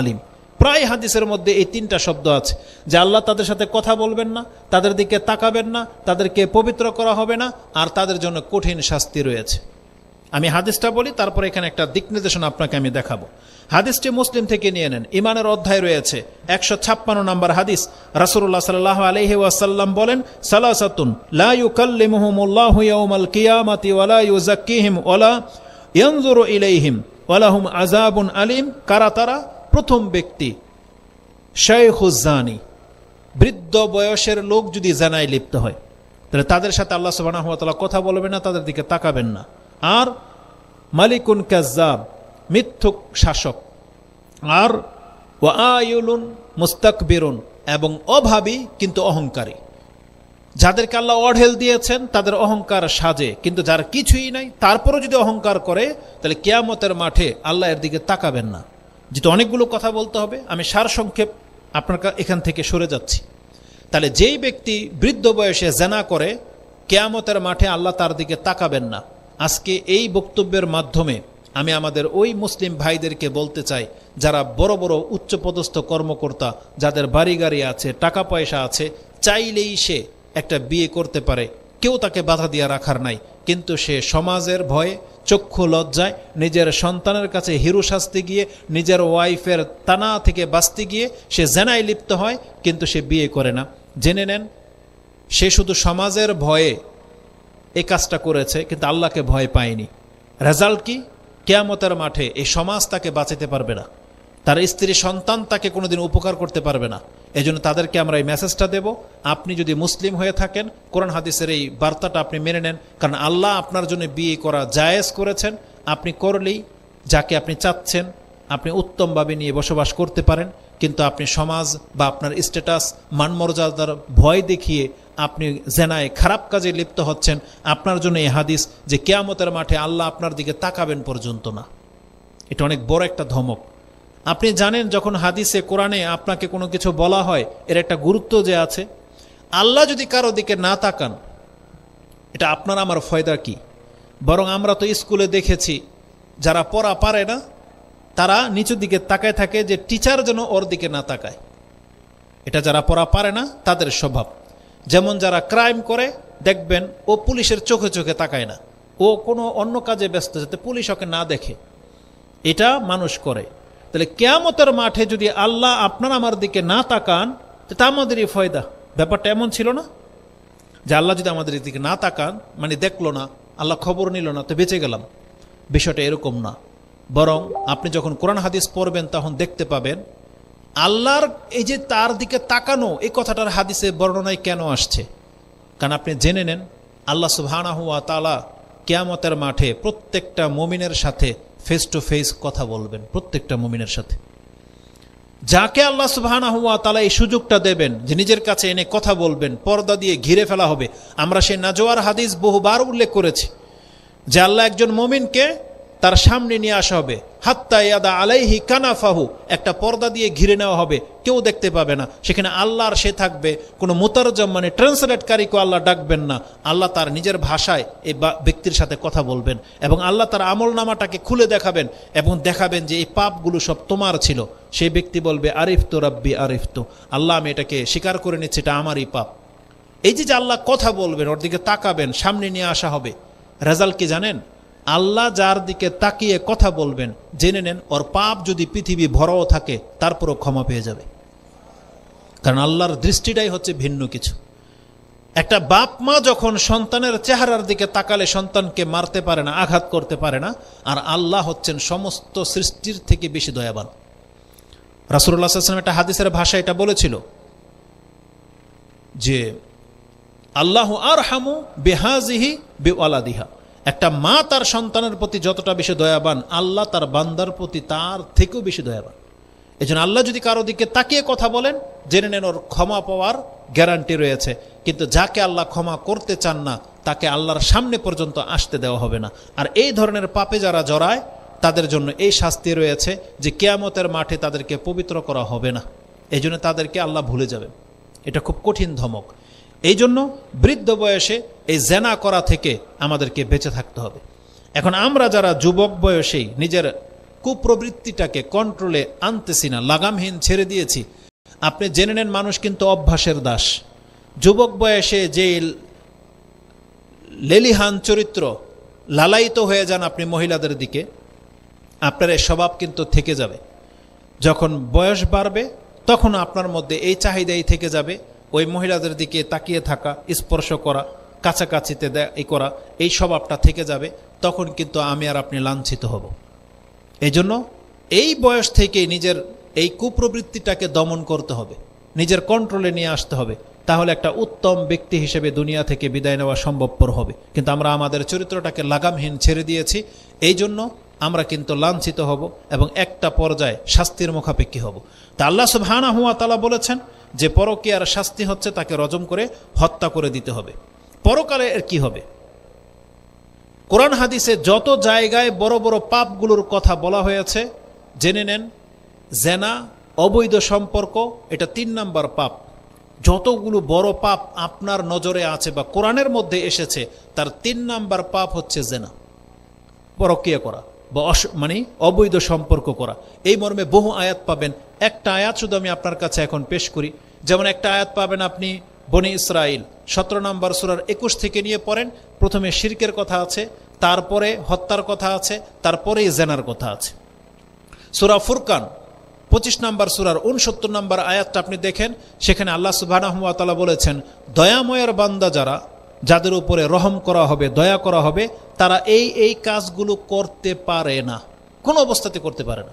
আলিম প্রায় হাদিসের মধ্যে এই তিনটা শব্দ আছে যে আল্লাহ তাদের সাথে কথা বলবেন না তাদের দিকে তাকাবেন না তাদেরকে পবিত্র করা হবে না আর তাদের জন্য কঠিন শাস্তি রয়েছে আমি হাদিসটা বলি তারপর এখানে একটা দিক নির্দেশনা আপনাকে আমি দেখাবো হাদিসটি মুসলিম থেকে নিয়ে নেন ইমানের অধ্যায় রয়েছে একশো ছাপ্পান্ন নম্বর হাদিস রাসুল্লাহ সাল আলহি ওয়াসাল্লাম বলেন সালাসাতুন লাউকাল্লিমুহুমুল্লাহুয়াউমাল কিয়ামাতি ওয়ালা ইলাইহিম ওয়ালাহুম আজাবুন আলিম কারা তারা প্রথম ব্যক্তি শেখুজানি বৃদ্ধ বয়সের লোক যদি জানায় লিপ্ত হয় তাহলে তাদের সাথে আল্লাহ সুবাহতাল্লাহ কথা বলবেন না তাদের দিকে তাকাবেন না আর মালিকুন কাজাব মিথ্যুক শাসক আর ও আয়ুলুন বেরুন এবং অভাবী কিন্তু অহংকারী যাদেরকে আল্লাহ অঢেল দিয়েছেন তাদের অহংকার সাজে কিন্তু যার কিছুই নাই তারপরও যদি অহংকার করে তাহলে কেয়ামতের মাঠে আল্লাহ এর দিকে তাকাবেন না যেটা অনেকগুলো কথা বলতে হবে আমি সার সংক্ষেপ আপনার এখান থেকে সরে যাচ্ছি তাহলে যেই ব্যক্তি বৃদ্ধ বয়সে জেনা করে কেয়ামতের মাঠে আল্লাহ তার দিকে তাকাবেন না আজকে এই বক্তব্যের মাধ্যমে আমি আমাদের ওই মুসলিম ভাইদেরকে বলতে চাই যারা বড় বড় উচ্চপদস্থ কর্মকর্তা যাদের বাড়ি গাড়ি আছে টাকা পয়সা আছে চাইলেই সে একটা বিয়ে করতে পারে কেউ তাকে বাধা দিয়ে রাখার নাই কিন্তু সে সমাজের ভয়ে চক্ষু লজ্জায় নিজের সন্তানের কাছে হিরু শাস্তি গিয়ে নিজের ওয়াইফের তানা থেকে বাঁচতে গিয়ে সে জেনায় লিপ্ত হয় কিন্তু সে বিয়ে করে না জেনে নেন সে শুধু সমাজের ভয়ে এ কাজটা করেছে কিন্তু আল্লাহকে ভয় পায়নি রেজাল্ট কি কেয়ামতের মাঠে এই সমাজ তাকে বাঁচাতে পারবে না তার স্ত্রী সন্তান তাকে কোনোদিন উপকার করতে পারবে না এজন্য তাদেরকে আমরা এই মেসেজটা দেব আপনি যদি মুসলিম হয়ে থাকেন কোরআন হাদিসের এই বার্তাটা আপনি মেনে নেন কারণ আল্লাহ আপনার জন্য বিয়ে করা জায়েজ করেছেন আপনি করলেই যাকে আপনি চাচ্ছেন আপনি উত্তমভাবে নিয়ে বসবাস করতে পারেন কিন্তু আপনি সমাজ বা আপনার স্ট্যাটাস মানমর্যাদার ভয় দেখিয়ে আপনি জেনায় খারাপ কাজে লিপ্ত হচ্ছেন আপনার জন্য এই হাদিস যে কেয়ামতের মাঠে আল্লাহ আপনার দিকে তাকাবেন পর্যন্ত না এটা অনেক বড় একটা ধমক আপনি জানেন যখন হাদিসে কোরআনে আপনাকে কোনো কিছু বলা হয় এর একটা গুরুত্ব যে আছে আল্লাহ যদি কারো দিকে না তাকান এটা আপনার আমার ফয়দা কি বরং আমরা তো স্কুলে দেখেছি যারা পড়া পারে না তারা নিচুর দিকে তাকায় থাকে যে টিচার যেন ওর দিকে না তাকায় এটা যারা পড়া পারে না তাদের স্বভাব যেমন যারা ক্রাইম করে দেখবেন ও পুলিশের চোখে চোখে তাকায় না ও কোনো অন্য কাজে ব্যস্ত যাতে পুলিশ ওকে না দেখে এটা মানুষ করে তাহলে কেয়ামতের মাঠে যদি আল্লাহ আপনার আমার দিকে না তাকান তা আমাদেরই ফয়দা ব্যাপারটা এমন ছিল না যে আল্লাহ যদি আমাদের দিকে না তাকান মানে দেখলো না আল্লাহ খবর নিল না তো বেঁচে গেলাম বিষয়টা এরকম না বরং আপনি যখন কোরআন হাদিস পড়বেন তখন দেখতে পাবেন আল্লাহর এই যে তার দিকে তাকানো এই কথাটার হাদিসে বর্ণনায় কেন আসছে কারণ আপনি জেনে নেন আল্লাহ সুবহানাহুয়া তালা কেয়ামতের মাঠে প্রত্যেকটা মমিনের সাথে ফেস টু ফেস কথা বলবেন প্রত্যেকটা মুমিনের সাথে যাকে আল্লাহ সুবাহানা হুয়া তালা এই সুযোগটা দেবেন যে নিজের কাছে এনে কথা বলবেন পর্দা দিয়ে ঘিরে ফেলা হবে আমরা সেই নাজোয়ার হাদিস বহুবার উল্লেখ করেছি যে আল্লাহ একজন মমিনকে তার সামনে নিয়ে আসা হবে হাত্তা ইয়াদা আলাইহি কানাফাহু একটা পর্দা দিয়ে ঘিরে নেওয়া হবে কেউ দেখতে পাবে না সেখানে আল্লাহর সে থাকবে কোনো মোতারজম মানে ট্রান্সলেটকারীকে আল্লাহ ডাকবেন না আল্লাহ তার নিজের ভাষায় এই ব্যক্তির সাথে কথা বলবেন এবং আল্লাহ তার আমল নামাটাকে খুলে দেখাবেন এবং দেখাবেন যে এই পাপগুলো সব তোমার ছিল সেই ব্যক্তি বলবে আরিফ তো রাব্বি আরিফ তো আল্লাহ আমি এটাকে স্বীকার করে নিচ্ছি এটা আমারই পাপ এই যে আল্লাহ কথা বলবেন ওর দিকে তাকাবেন সামনে নিয়ে আসা হবে রেজাল্ট কি জানেন আল্লাহ যার দিকে তাকিয়ে কথা বলবেন জেনে নেন ওর পাপ যদি পৃথিবী ভরাও থাকে তারপরও ক্ষমা পেয়ে যাবে কারণ আল্লাহর দৃষ্টিটাই হচ্ছে ভিন্ন কিছু একটা বাপ মা যখন সন্তানের চেহারার দিকে তাকালে সন্তানকে মারতে পারে না আঘাত করতে পারে না আর আল্লাহ হচ্ছেন সমস্ত সৃষ্টির থেকে বেশি দয়াবান রাসুল্লাহাম একটা হাদিসের ভাষা এটা বলেছিল যে আল্লাহ আর হামু বেহাজিহি বেওয়ালাদিহা একটা মা তার সন্তানের প্রতি যতটা বেশি দয়াবান আল্লাহ তার বান্দার প্রতি তার থেকেও বেশি দয়াবান এই জন্য আল্লাহ যদি কারো দিকে তাকিয়ে কথা বলেন জেনে নেন ওর ক্ষমা পাওয়ার গ্যারান্টি রয়েছে কিন্তু যাকে আল্লাহ ক্ষমা করতে চান না তাকে আল্লাহর সামনে পর্যন্ত আসতে দেওয়া হবে না আর এই ধরনের পাপে যারা জড়ায় তাদের জন্য এই শাস্তি রয়েছে যে কেয়ামতের মাঠে তাদেরকে পবিত্র করা হবে না এই জন্য তাদেরকে আল্লাহ ভুলে যাবেন এটা খুব কঠিন ধমক এই জন্য বৃদ্ধ বয়সে এই জেনা করা থেকে আমাদেরকে বেঁচে থাকতে হবে এখন আমরা যারা যুবক বয়সেই নিজের কুপ্রবৃত্তিটাকে কন্ট্রোলে আনতেছি না লাগামহীন ছেড়ে দিয়েছি আপনি জেনে নেন মানুষ কিন্তু অভ্যাসের দাস যুবক বয়সে যে লেলিহান চরিত্র লালায়িত হয়ে যান আপনি মহিলাদের দিকে আপনার এই স্বভাব কিন্তু থেকে যাবে যখন বয়স বাড়বে তখন আপনার মধ্যে এই চাহিদাই থেকে যাবে ওই মহিলাদের দিকে তাকিয়ে থাকা স্পর্শ করা কাছাকাছিতে এ করা এই স্বভাবটা থেকে যাবে তখন কিন্তু আমি আর আপনি লাঞ্ছিত হব জন্য এই বয়স থেকে নিজের এই কুপ্রবৃত্তিটাকে দমন করতে হবে নিজের কন্ট্রোলে নিয়ে আসতে হবে তাহলে একটা উত্তম ব্যক্তি হিসেবে দুনিয়া থেকে বিদায় নেওয়া সম্ভবপর হবে কিন্তু আমরা আমাদের চরিত্রটাকে লাগামহীন ছেড়ে দিয়েছি এই জন্য আমরা কিন্তু লাঞ্ছিত হব এবং একটা পর্যায়ে শাস্তির মুখাপেক্ষী হব তা আল্লাহ হানা হুয়া তালা বলেছেন যে পরকীয়ার শাস্তি হচ্ছে তাকে রজম করে হত্যা করে দিতে হবে পরকালে এর কি হবে কোরআন হাদিসে যত জায়গায় বড় বড় পাপগুলোর কথা বলা হয়েছে জেনে নেন জেনা অবৈধ সম্পর্ক এটা তিন নাম্বার পাপ যতগুলো বড় পাপ আপনার নজরে আছে বা কোরআনের মধ্যে এসেছে তার তিন নাম্বার পাপ হচ্ছে জেনা পরকিয়া করা বা অস মানে অবৈধ সম্পর্ক করা এই মর্মে বহু আয়াত পাবেন একটা আয়াত শুধু আমি আপনার কাছে এখন পেশ করি যেমন একটা আয়াত পাবেন আপনি বনি ইসরায়েল সতেরো নম্বর সুরার একুশ থেকে নিয়ে পড়েন প্রথমে শির্কের কথা আছে তারপরে হত্যার কথা আছে তারপরে জেনার কথা আছে সুরা ফুরকান পঁচিশ নম্বর সুরার উনসত্তর নম্বর আয়াতটা আপনি দেখেন সেখানে আল্লাহ সুবাহানহমাতালা বলেছেন দয়াময়ের বান্দা যারা যাদের উপরে রহম করা হবে দয়া করা হবে তারা এই এই কাজগুলো করতে পারে না কোনো অবস্থাতে করতে পারে না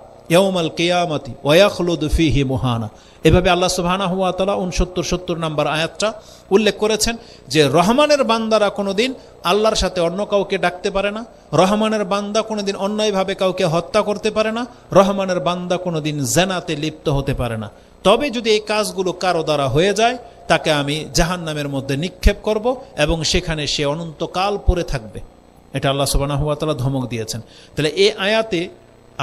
ইয়মাল কেয়ামতি ওয়াখলুদ ফিহি মোহানা এভাবে আল্লাহ সুবাহানা হুয়া তালা উনসত্তর সত্তর নম্বর আয়াতটা উল্লেখ করেছেন যে রহমানের বান্দারা কোনো দিন আল্লাহর সাথে অন্য কাউকে ডাকতে পারে না রহমানের বান্দা কোনো দিন অন্যায়ভাবে কাউকে হত্যা করতে পারে না রহমানের বান্দা কোনো দিন জেনাতে লিপ্ত হতে পারে না তবে যদি এই কাজগুলো কারো দ্বারা হয়ে যায় তাকে আমি জাহান্নামের মধ্যে নিক্ষেপ করব এবং সেখানে সে অনন্তকাল পরে থাকবে এটা আল্লাহ সুবাহ ধমক দিয়েছেন তাহলে এই আয়াতে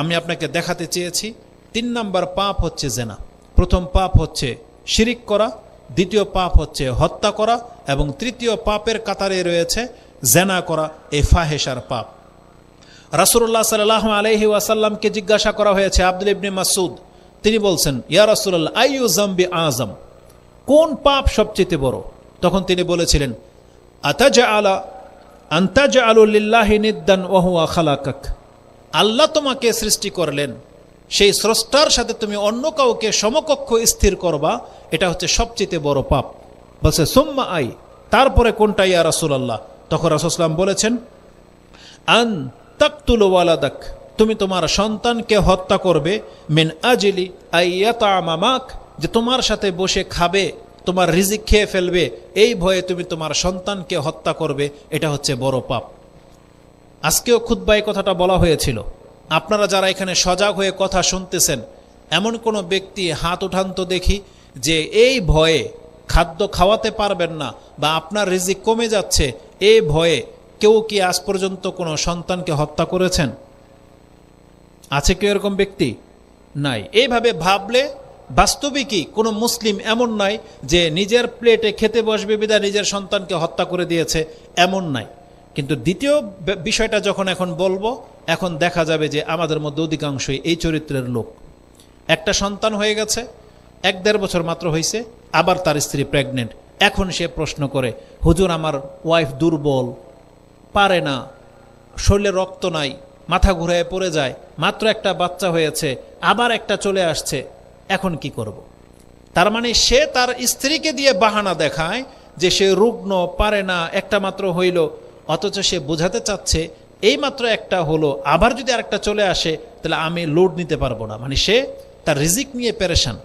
আমি আপনাকে দেখাতে চেয়েছি তিন নাম্বার পাপ হচ্ছে জেনা প্রথম পাপ হচ্ছে শিরিক করা দ্বিতীয় পাপ হচ্ছে হত্যা করা এবং তৃতীয় পাপের কাতারে রয়েছে জেনা করা এ ফাহেসার পাপ রাসুল্লাহ সাল্লাহ আলহি ওয়াসাল্লামকে জিজ্ঞাসা করা হয়েছে আব্দুল ইবনে মাসুদ তিনি বলছেন ইয়া রাসুল্লাহ আইউ জম্বি আজম কোন পাপ সবচেয়ে বড় তখন তিনি বলেছিলেন আতাজ আলা আন্তাজ আলুল্লাহ নিদ্দান ওহুয়া খালাকাক আল্লাহ তোমাকে সৃষ্টি করলেন সেই স্রষ্টার সাথে তুমি অন্য কাউকে সমকক্ষ স্থির করবা এটা হচ্ছে সবচেয়ে বড় পাপ বলছে সোম্মা আই তারপরে কোনটা ইয়া রাসুলাল্লাহ তখন রাসুসলাম বলেছেন আন তাকতুল ওয়ালাদাক তুমি তোমার সন্তানকে হত্যা করবে মেন আজিলি আইয়াতা মামাক যে তোমার সাথে বসে খাবে তোমার রিজিক খেয়ে ফেলবে এই ভয়ে তুমি তোমার সন্তানকে হত্যা করবে এটা হচ্ছে বড় পাপ আজকেও এই কথাটা বলা হয়েছিল আপনারা যারা এখানে সজাগ হয়ে কথা শুনতেছেন এমন কোনো ব্যক্তি হাত উঠান তো দেখি যে এই ভয়ে খাদ্য খাওয়াতে পারবেন না বা আপনার রিজিক কমে যাচ্ছে এই ভয়ে কেউ কি আজ পর্যন্ত কোনো সন্তানকে হত্যা করেছেন আছে কেউ এরকম ব্যক্তি নাই এইভাবে ভাবলে বাস্তবিকই কোনো মুসলিম এমন নয় যে নিজের প্লেটে খেতে বসবে বিদায় নিজের সন্তানকে হত্যা করে দিয়েছে এমন নয় কিন্তু দ্বিতীয় বিষয়টা যখন এখন বলবো এখন দেখা যাবে যে আমাদের মধ্যে অধিকাংশই এই চরিত্রের লোক একটা সন্তান হয়ে গেছে এক দেড় বছর মাত্র হয়েছে আবার তার স্ত্রী প্রেগনেন্ট এখন সে প্রশ্ন করে হুজুর আমার ওয়াইফ দুর্বল পারে না শরীরে রক্ত নাই মাথা ঘুরে পড়ে যায় মাত্র একটা বাচ্চা হয়েছে আবার একটা চলে আসছে এখন কি করব। তার মানে সে তার স্ত্রীকে দিয়ে বাহানা দেখায় যে সে রুগ্ন পারে না একটা মাত্র হইল অথচ সে বোঝাতে চাচ্ছে এই মাত্র একটা হলো আবার যদি আরেকটা চলে আসে তাহলে আমি লোড নিতে পারবো না মানে সে তার রিজিক নিয়ে প্যারেশান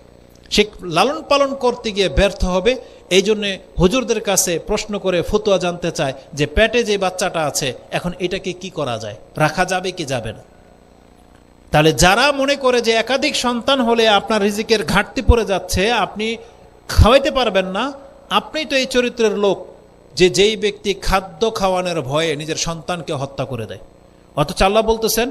সে লালন পালন করতে গিয়ে ব্যর্থ হবে এই জন্যে হুজুরদের কাছে প্রশ্ন করে ফতুয়া জানতে চায় যে পেটে যে বাচ্চাটা আছে এখন এটাকে কি করা যায় রাখা যাবে কি যাবে না তাহলে যারা মনে করে যে একাধিক সন্তান হলে আপনার রিজিকের ঘাটতি পড়ে যাচ্ছে আপনি খাওয়াইতে পারবেন না আপনি তো এই চরিত্রের লোক যে যেই ব্যক্তি খাদ্য খাওয়ানোর ভয়ে নিজের সন্তানকে হত্যা করে দেয় অথচ আল্লাহ বলতেছেন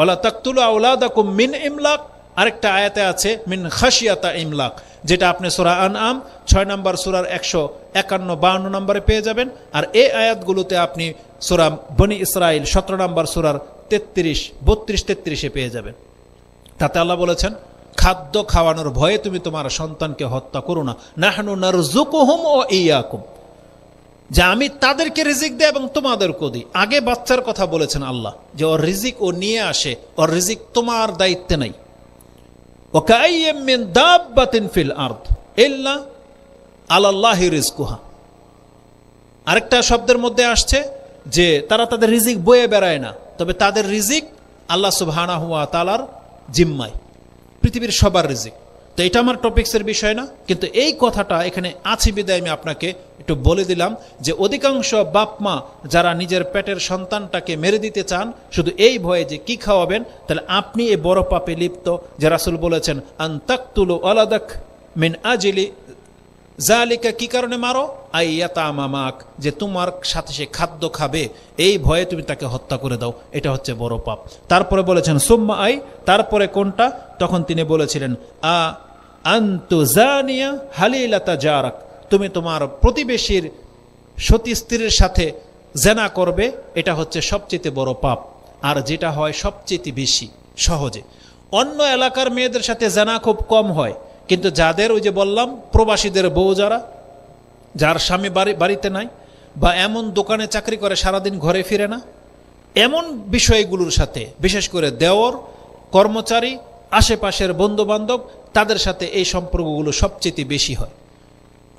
ওলা তাকতুল আউলাদাকু মিন ইমলাক আরেকটা আয়াতে আছে মিন খাসিয়াতা ইমলাক যেটা আপনি সোরা আন আম ছয় নম্বর সুরার একশো একান্ন বাহান্ন নম্বরে পেয়ে যাবেন আর এই আয়াতগুলোতে আপনি সোরা বনি ইসরায়েল সতেরো নম্বর সুরার তেত্রিশ বত্রিশ তেত্রিশে পেয়ে যাবেন তাতে আল্লাহ বলেছেন খাদ্য খাওয়ানোর ভয়ে তুমি তোমার সন্তানকে হত্যা করো না নাহনু নারজুকুহুম ও ইয়াকুম যে আমি তাদেরকে রিজিক দেয় এবং তোমাদেরকেও দিই আগে বাচ্চার কথা বলেছেন আল্লাহ যে ওর রিজিক ও নিয়ে আসে ওর রিজিক তোমার দায়িত্বে নাই ও আর্থ আল্লাহ আরেকটা শব্দের মধ্যে আসছে যে তারা তাদের রিজিক বয়ে বেড়ায় না তবে তাদের রিজিক আল্লাহ সুবহানা হুয়া তালার জিম্মায় পৃথিবীর সবার রিজিক তো এটা আমার টপিক্সের বিষয় না কিন্তু এই কথাটা এখানে আছি বিদায় আমি আপনাকে একটু বলে দিলাম যে অধিকাংশ বাপ মা যারা নিজের পেটের সন্তানটাকে মেরে দিতে চান শুধু এই ভয়ে যে কি খাওয়াবেন তাহলে আপনি এই বড় পাপে লিপ্ত যে রাসুল বলেছেন আন্তাকুলো আলাদাক মিন আজিলি জালিকা কি কারণে মারো আইয়াতা মামাক যে তোমার সাথে সে খাদ্য খাবে এই ভয়ে তুমি তাকে হত্যা করে দাও এটা হচ্ছে বড় পাপ তারপরে বলেছেন সোম্মা আই তারপরে কোনটা তখন তিনি বলেছিলেন আ আন্তু জানিয়া হালিলাতা জারাক তুমি তোমার প্রতিবেশীর সতী স্ত্রীর সাথে জেনা করবে এটা হচ্ছে সবচেয়ে বড় পাপ আর যেটা হয় সবচেয়ে বেশি সহজে অন্য এলাকার মেয়েদের সাথে জেনা খুব কম হয় কিন্তু যাদের ওই যে বললাম প্রবাসীদের বউ যারা যার স্বামী বাড়ি বাড়িতে নাই বা এমন দোকানে চাকরি করে সারাদিন ঘরে ফিরে না এমন বিষয়গুলোর সাথে বিশেষ করে দেওর কর্মচারী আশেপাশের বন্ধুবান্ধব তাদের সাথে এই সম্পর্কগুলো সবচেয়ে বেশি হয়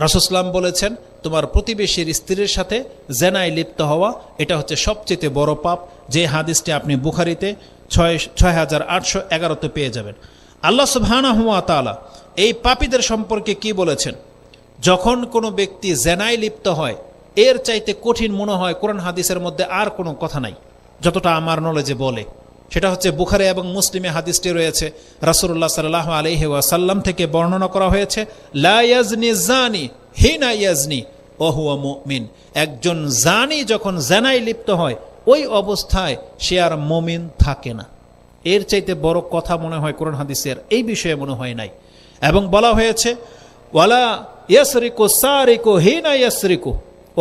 রাসুসলাম বলেছেন তোমার প্রতিবেশীর স্ত্রীর সাথে জেনায় লিপ্ত হওয়া এটা হচ্ছে সবচেয়ে বড় পাপ যে হাদিসটি আপনি বুখারিতে ছয় ছয় হাজার আটশো এগারোতে পেয়ে যাবেন আল্লাহ সুবাহানা তালা এই পাপীদের সম্পর্কে কি বলেছেন যখন কোনো ব্যক্তি জেনায় লিপ্ত হয় এর চাইতে কঠিন মনে হয় কোরআন হাদিসের মধ্যে আর কোনো কথা নাই যতটা আমার নলেজে বলে সেটা হচ্ছে বুখারে এবং মুসলিমে হাদিসটি রয়েছে রাসুল্লাহ সাল্লাহ আলহি ওয়াসাল্লাম থেকে বর্ণনা করা হয়েছে লায়াজনি জানি হিনা ইয়াজনি একজন জানি যখন জানাই লিপ্ত হয় ওই অবস্থায় সে আর মমিন থাকে না এর চাইতে বড় কথা মনে হয় কোরআন হাদিসের এই বিষয়ে মনে হয় নাই এবং বলা হয়েছে ওয়ালা ইয়াসরিকো সারিকো হিনা ইয়াসরিকো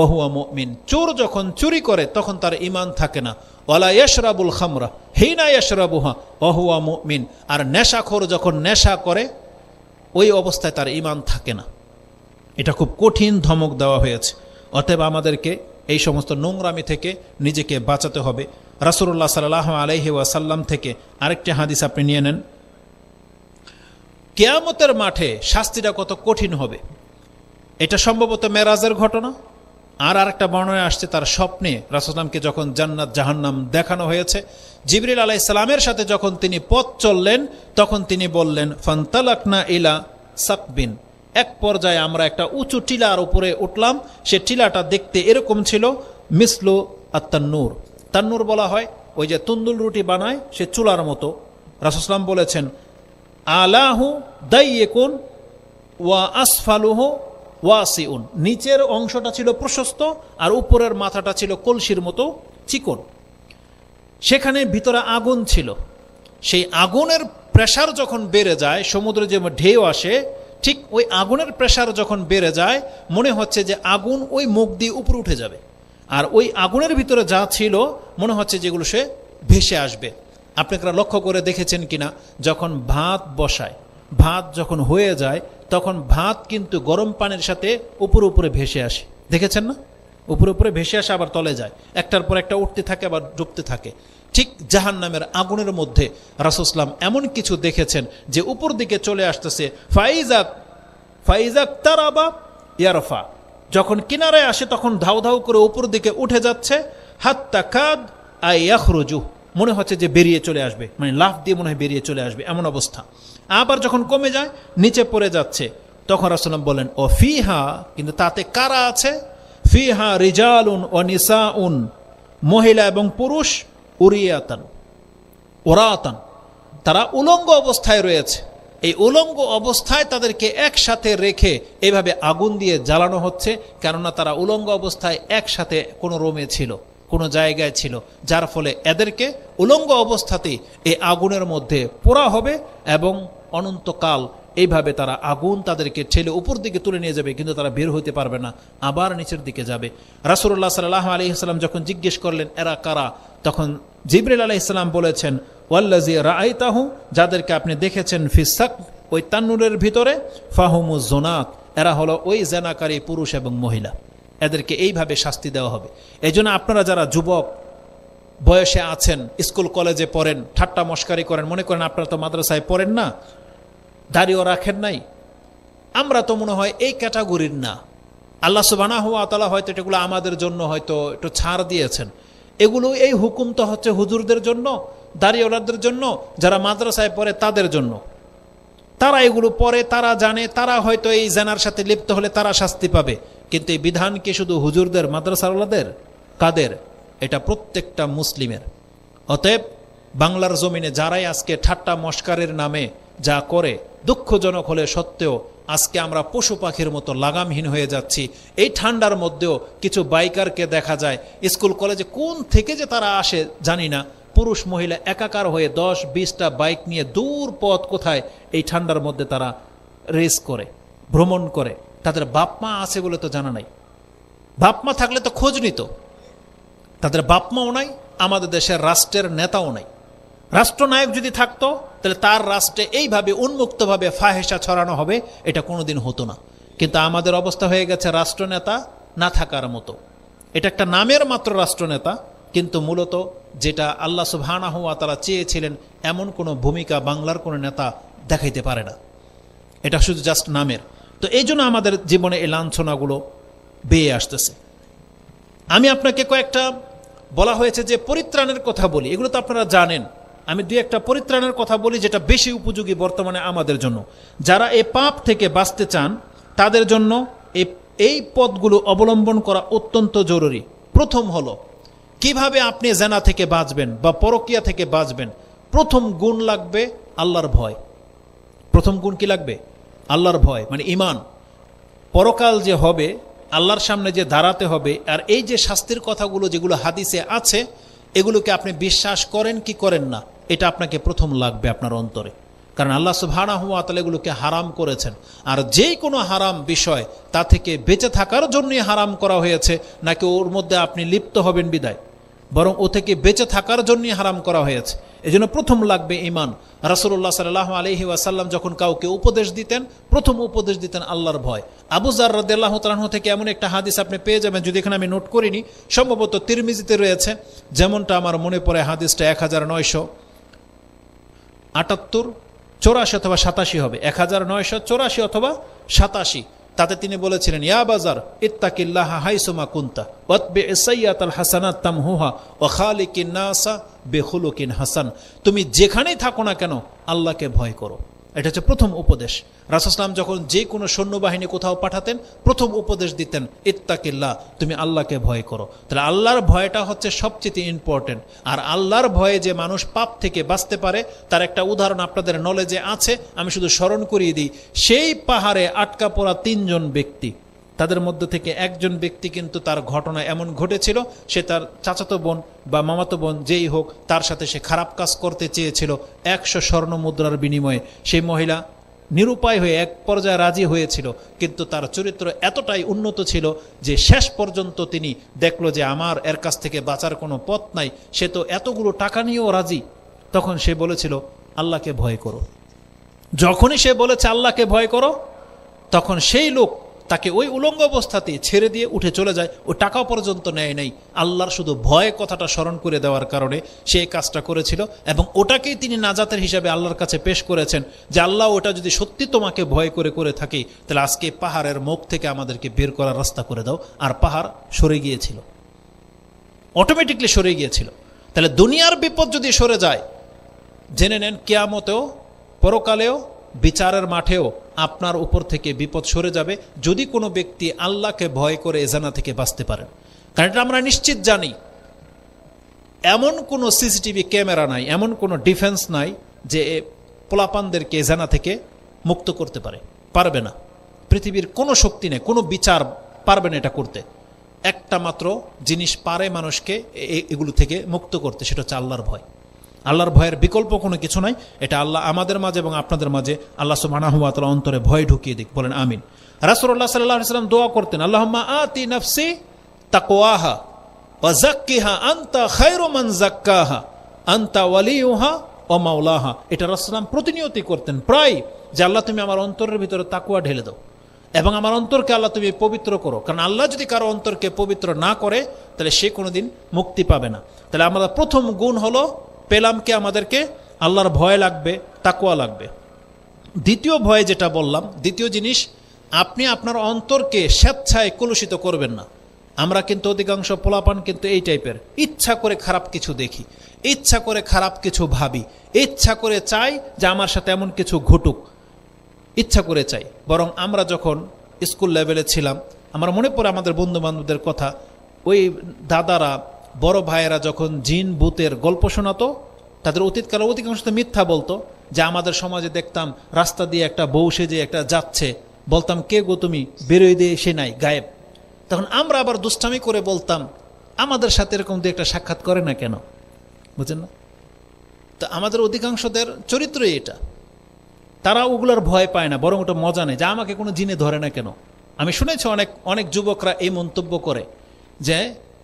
ওহুয়া মমিন চোর যখন চুরি করে তখন তার ইমান থাকে না ওলা ইয়াশরাবুল খামরা হিনা ইয়াশরাবুহা ওহুয়া মমিন আর নেশাখোর যখন নেশা করে ওই অবস্থায় তার ইমান থাকে না এটা খুব কঠিন ধমক দেওয়া হয়েছে অতএব আমাদেরকে এই সমস্ত নোংরামি থেকে নিজেকে বাঁচাতে হবে রাসুল্লাহ সাল্লাহ আলহি ওয়াসাল্লাম থেকে আরেকটি হাদিস আপনি নিয়ে নেন কেয়ামতের মাঠে শাস্তিটা কত কঠিন হবে এটা সম্ভবত মেরাজের ঘটনা আর আরেকটা বর্ণনা আসছে তার স্বপ্নে রাসুলামকে যখন জান্নাত জাহান্নাম দেখানো হয়েছে জিবরিল আলাহ ইসলামের সাথে যখন তিনি পথ চললেন তখন তিনি বললেন ফান্তালাকনা ইলা সাকবিন এক পর্যায়ে আমরা একটা উঁচু টিলার উপরে উঠলাম সে টিলাটা দেখতে এরকম ছিল মিসলু আত্মান্নুর তান্নুর বলা হয় ওই যে তুন্দুল রুটি বানায় সে চুলার মতো রাসুসলাম বলেছেন আলাহু দাইয়েকুন ওয়া আসফালুহ ওয়াসিউন নিচের অংশটা ছিল প্রশস্ত আর উপরের মাথাটা ছিল কলসির মতো চিকন সেখানে ভিতরে আগুন ছিল সেই আগুনের প্রেশার যখন বেড়ে যায় সমুদ্রে যে ঢেউ আসে ঠিক ওই আগুনের প্রেশার যখন বেড়ে যায় মনে হচ্ছে যে আগুন ওই মুখ দিয়ে উপরে উঠে যাবে আর ওই আগুনের ভিতরে যা ছিল মনে হচ্ছে যেগুলো সে ভেসে আসবে আপনারা লক্ষ্য করে দেখেছেন কিনা যখন ভাত বসায় ভাত যখন হয়ে যায় তখন ভাত কিন্তু গরম পানির সাথে উপরে উপরে ভেসে আসে দেখেছেন না উপরে উপরে ভেসে আসে আবার তলে যায় একটার পর একটা উঠতে থাকে আবার ডুবতে থাকে ঠিক জাহান নামের আগুনের মধ্যে রাসুসলাম এমন কিছু দেখেছেন যে উপর দিকে চলে আসতেছে ফাইজাক ফাইজাক আবা ইয়ারফা যখন কিনারায় আসে তখন ধাউ ধাউ করে উপর দিকে উঠে যাচ্ছে হাত্তা কাদ আয়াখরজু মনে হচ্ছে যে বেরিয়ে চলে আসবে মানে লাফ দিয়ে মনে হয় বেরিয়ে চলে আসবে এমন অবস্থা আবার যখন কমে যায় নিচে পড়ে যাচ্ছে তখন রাসলাম বলেন ও ফিহা কিন্তু তাতে কারা আছে ফিহা উন ও উন মহিলা এবং পুরুষ উরিয়াতান ওরাতান তারা উলঙ্গ অবস্থায় রয়েছে এই উলঙ্গ অবস্থায় তাদেরকে একসাথে রেখে এভাবে আগুন দিয়ে জ্বালানো হচ্ছে কেননা তারা উলঙ্গ অবস্থায় একসাথে কোনো রোমে ছিল কোনো জায়গায় ছিল যার ফলে এদেরকে উলঙ্গ অবস্থাতেই এই আগুনের মধ্যে পোড়া হবে এবং অনন্তকাল এইভাবে তারা আগুন তাদেরকে ঠেলে উপর দিকে তুলে নিয়ে যাবে কিন্তু তারা বের হতে পারবে না আবার নিচের দিকে যাবে রাসুল্লাহ সাল্লাহ আলি ইসলাম যখন জিজ্ঞেস করলেন এরা কারা তখন জিবরিল আলি ইসলাম বলেছেন ওয়াল্লাজি রায়তাহু যাদেরকে আপনি দেখেছেন ফিসাক ওই তান্নুরের ভিতরে ফাহুমু জোনাত এরা হলো ওই জেনাকারী পুরুষ এবং মহিলা এদেরকে এইভাবে শাস্তি দেওয়া হবে এই আপনারা যারা যুবক বয়সে আছেন স্কুল কলেজে পড়েন ঠাট্টা মস্কারি করেন মনে করেন আপনারা তো মাদ্রাসায় পড়েন না দাড়িও রাখেন নাই আমরা তো মনে হয় এই ক্যাটাগরির না আল্লাহ সুবানা হুয়া তালা হয়তো এটাগুলো আমাদের জন্য হয়তো একটু ছাড় দিয়েছেন এগুলো এই হুকুম তো হচ্ছে হুজুরদের জন্য দাড়িওয়ালাদের জন্য যারা মাদ্রাসায় পড়ে তাদের জন্য তারা এগুলো পরে তারা জানে তারা হয়তো এই জেনার সাথে লিপ্ত হলে তারা শাস্তি পাবে কিন্তু এই বিধান কি শুধু হুজুরদের মাদ্রাসাওয়ালাদের কাদের এটা প্রত্যেকটা মুসলিমের অতএব বাংলার জমিনে যারাই আজকে ঠাট্টা মস্কারের নামে যা করে দুঃখজনক হলে সত্ত্বেও আজকে আমরা পশু পাখির মতো লাগামহীন হয়ে যাচ্ছি এই ঠান্ডার মধ্যেও কিছু বাইকারকে দেখা যায় স্কুল কলেজে কোন থেকে যে তারা আসে জানি না পুরুষ মহিলা একাকার হয়ে দশ বিশটা বাইক নিয়ে দূর পথ কোথায় এই ঠান্ডার মধ্যে তারা রেস করে ভ্রমণ করে তাদের বাপ মা আছে বলে তো জানা নাই বাপ মা থাকলে তো খোঁজ নিত তাদের বাপ মাও নাই আমাদের দেশের রাষ্ট্রের নেতাও নাই রাষ্ট্রনায়ক যদি থাকতো তাহলে তার রাষ্ট্রে এইভাবে উন্মুক্তভাবে ফাহেসা ছড়ানো হবে এটা কোনোদিন হতো না কিন্তু আমাদের অবস্থা হয়ে গেছে রাষ্ট্রনেতা না থাকার মতো এটা একটা নামের মাত্র রাষ্ট্রনেতা কিন্তু মূলত যেটা আল্লাহ সুবহানাহুয়া তারা চেয়েছিলেন এমন কোনো ভূমিকা বাংলার কোনো নেতা দেখাইতে পারে না এটা শুধু জাস্ট নামের তো এই জন্য আমাদের জীবনে এই লাঞ্ছনাগুলো বেয়ে আসতেছে আমি আপনাকে কয়েকটা বলা হয়েছে যে পরিত্রাণের কথা বলি এগুলো তো আপনারা জানেন আমি দুই একটা পরিত্রাণের কথা বলি যেটা বেশি উপযোগী বর্তমানে আমাদের জন্য যারা এই পাপ থেকে বাঁচতে চান তাদের জন্য এই এই পথগুলো অবলম্বন করা অত্যন্ত জরুরি প্রথম হলো কিভাবে আপনি জেনা থেকে বাঁচবেন বা পরকিয়া থেকে বাঁচবেন প্রথম গুণ লাগবে আল্লাহর ভয় প্রথম গুণ কি লাগবে আল্লাহর ভয় মানে ইমান পরকাল যে হবে আল্লাহর সামনে যে দাঁড়াতে হবে আর এই যে শাস্তির কথাগুলো যেগুলো হাদিসে আছে এগুলোকে আপনি বিশ্বাস করেন কি করেন না এটা আপনাকে প্রথম লাগবে আপনার অন্তরে কারণ আল্লাহ সুবহানা হুয়া তালা এগুলোকে হারাম করেছেন আর যে কোনো হারাম বিষয় তা থেকে বেঁচে থাকার জন্যই হারাম করা হয়েছে নাকি ওর মধ্যে আপনি লিপ্ত হবেন বিদায় বরং ও থেকে বেঁচে থাকার জন্যই হারাম করা হয়েছে জন্য প্রথম লাগবে ইমান রাসুল্লাহ সাল্লাহ আলহি ওয়াসাল্লাম যখন কাউকে উপদেশ দিতেন প্রথম উপদেশ দিতেন আল্লাহর ভয় আবু জারদাহ তালাহ থেকে এমন একটা হাদিস আপনি পেয়ে যাবেন যদি এখানে আমি নোট করিনি সম্ভবত তিরমিজিতে রয়েছে যেমনটা আমার মনে পড়ে হাদিসটা এক হাজার নয়শো আটাত্তর চৌরাশি অথবা সাতাশি হবে এক হাজার নয়শো চৌরাশি অথবা সাতাশি তাতে তিনি বলেছিলেন ইয়া বাজার ইত্তাকিল্লাহ হাইসুমা কুন্তা ওয়াতবে এসাইয়াত আল হাসানাত তামহুহা ও খালিকিন নাসা বেহুলুকিন হাসান তুমি যেখানেই থাকো না কেন আল্লাহকে ভয় করো এটা হচ্ছে প্রথম উপদেশ রাসুসলাম যখন যে কোনো সৈন্যবাহিনী কোথাও পাঠাতেন প্রথম উপদেশ দিতেন ইত্তাকিল্লা তুমি আল্লাহকে ভয় করো তাহলে আল্লাহর ভয়টা হচ্ছে সবচেয়ে ইম্পর্টেন্ট আর আল্লাহর ভয়ে যে মানুষ পাপ থেকে বাঁচতে পারে তার একটা উদাহরণ আপনাদের নলেজে আছে আমি শুধু স্মরণ করিয়ে দিই সেই পাহাড়ে আটকা পড়া তিনজন ব্যক্তি তাদের মধ্য থেকে একজন ব্যক্তি কিন্তু তার ঘটনা এমন ঘটেছিল সে তার চাচাতো বোন বা মামাতো বোন যেই হোক তার সাথে সে খারাপ কাজ করতে চেয়েছিল একশো স্বর্ণ মুদ্রার বিনিময়ে সেই মহিলা নিরুপায় হয়ে এক পর্যায়ে রাজি হয়েছিল কিন্তু তার চরিত্র এতটাই উন্নত ছিল যে শেষ পর্যন্ত তিনি দেখলো যে আমার এর কাছ থেকে বাঁচার কোনো পথ নাই সে তো এতগুলো টাকা নিয়েও রাজি তখন সে বলেছিল আল্লাহকে ভয় করো যখনই সে বলেছে আল্লাহকে ভয় করো তখন সেই লোক তাকে ওই উলঙ্গ অবস্থাতে ছেড়ে দিয়ে উঠে চলে যায় ও টাকাও পর্যন্ত নেয় নাই আল্লাহর শুধু ভয় কথাটা স্মরণ করে দেওয়ার কারণে সে কাজটা করেছিল এবং ওটাকেই তিনি নাজাতের হিসাবে আল্লাহর কাছে পেশ করেছেন যে আল্লাহ ওটা যদি সত্যি তোমাকে ভয় করে করে থাকে তাহলে আজকে পাহাড়ের মুখ থেকে আমাদেরকে বের করার রাস্তা করে দাও আর পাহাড় সরে গিয়েছিল অটোমেটিকলি সরে গিয়েছিল তাহলে দুনিয়ার বিপদ যদি সরে যায় জেনে নেন কেয়ামতেও পরকালেও বিচারের মাঠেও আপনার উপর থেকে বিপদ সরে যাবে যদি কোনো ব্যক্তি আল্লাহকে ভয় করে এজানা থেকে বাঁচতে পারেন কারণ এটা আমরা নিশ্চিত জানি এমন কোনো সিসিটিভি ক্যামেরা নাই এমন কোনো ডিফেন্স নাই যে পোলাপানদেরকে এজানা থেকে মুক্ত করতে পারে পারবে না পৃথিবীর কোনো শক্তি নেই কোনো বিচার পারবে না এটা করতে একটা মাত্র জিনিস পারে মানুষকে এগুলো থেকে মুক্ত করতে সেটা হচ্ছে আল্লাহর ভয় আল্লাহর ভয়ের বিকল্প কোনো কিছু নাই এটা আল্লাহ আমাদের মাঝে এবং আপনাদের মাঝে আল্লাহ সুবানাহুয়াতলা অন্তরে ভয় ঢুকিয়ে দিক বলেন আমিন রাসুল্লাহ সাল্লাহ সাল্লাম দোয়া করতেন আল্লাহমা আতি নফসি তাকোয়াহা ওয়াজাক্কিহা আন্তা খৈরমান জাক্কাহা আন্তা ওয়ালিউহা ও মাওলাহা এটা রাসুলাম প্রতিনিয়তই করতেন প্রায় যে আল্লাহ তুমি আমার অন্তরের ভিতরে তাকুয়া ঢেলে দাও এবং আমার অন্তরকে আল্লাহ তুমি পবিত্র করো কারণ আল্লাহ যদি কারো অন্তরকে পবিত্র না করে তাহলে সে কোনোদিন মুক্তি পাবে না তাহলে আমাদের প্রথম গুণ হলো পেলাম কি আমাদেরকে আল্লাহর ভয় লাগবে তাকুয়া লাগবে দ্বিতীয় ভয় যেটা বললাম দ্বিতীয় জিনিস আপনি আপনার অন্তরকে স্বেচ্ছায় কলুষিত করবেন না আমরা কিন্তু অধিকাংশ পোলাপান কিন্তু এই টাইপের ইচ্ছা করে খারাপ কিছু দেখি ইচ্ছা করে খারাপ কিছু ভাবি ইচ্ছা করে চাই যে আমার সাথে এমন কিছু ঘটুক ইচ্ছা করে চাই বরং আমরা যখন স্কুল লেভেলে ছিলাম আমার মনে পড়ে আমাদের বন্ধু বান্ধবদের কথা ওই দাদারা বড় ভাইয়েরা যখন জিন বুতের গল্প শোনাতো তাদের অতীতকালে অধিকাংশ মিথ্যা বলতো যে আমাদের সমাজে দেখতাম রাস্তা দিয়ে একটা বউ সেজে একটা যাচ্ছে বলতাম কে গো তুমি বেরোয় দিয়ে সে নাই গায়েব তখন আমরা আবার দুষ্টামি করে বলতাম আমাদের সাথে এরকম দু একটা সাক্ষাৎ করে না কেন বুঝেন না তো আমাদের অধিকাংশদের চরিত্রই এটা তারা ওগুলোর ভয় পায় না বরং ওটা মজা নেই যে আমাকে কোনো জিনে ধরে না কেন আমি শুনেছি অনেক অনেক যুবকরা এই মন্তব্য করে যে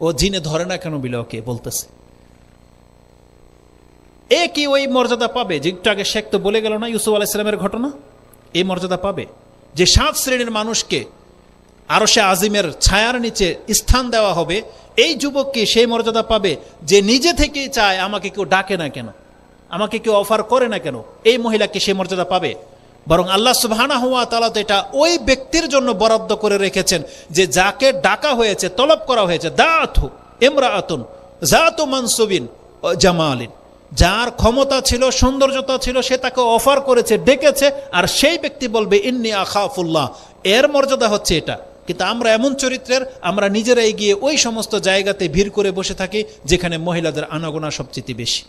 ও জিনে ধরে না কেন ওকে বলতেছে এ কি ওই মর্যাদা পাবে যেটা আগে শেখ তো বলে গেল না ইউসুফ আলাইসালামের ঘটনা এই মর্যাদা পাবে যে সাত শ্রেণীর মানুষকে আরো সে আজিমের ছায়ার নিচে স্থান দেওয়া হবে এই যুবককে সেই মর্যাদা পাবে যে নিজে থেকেই চায় আমাকে কেউ ডাকে না কেন আমাকে কেউ অফার করে না কেন এই মহিলাকে সেই মর্যাদা পাবে বরং আল্লাহ সুবাহানা হুয়া তালা তো এটা ওই ব্যক্তির জন্য বরাদ্দ করে রেখেছেন যে যাকে ডাকা হয়েছে তলব করা হয়েছে দাথু এমরা আতুন জাতু মানসুবিন জামালিন যার ক্ষমতা ছিল সৌন্দর্যতা ছিল সে তাকে অফার করেছে ডেকেছে আর সেই ব্যক্তি বলবে ইন্নি আখাফুল্লাহ এর মর্যাদা হচ্ছে এটা কিন্তু আমরা এমন চরিত্রের আমরা নিজেরাই গিয়ে ওই সমস্ত জায়গাতে ভিড় করে বসে থাকি যেখানে মহিলাদের আনাগোনা সবচেয়ে বেশি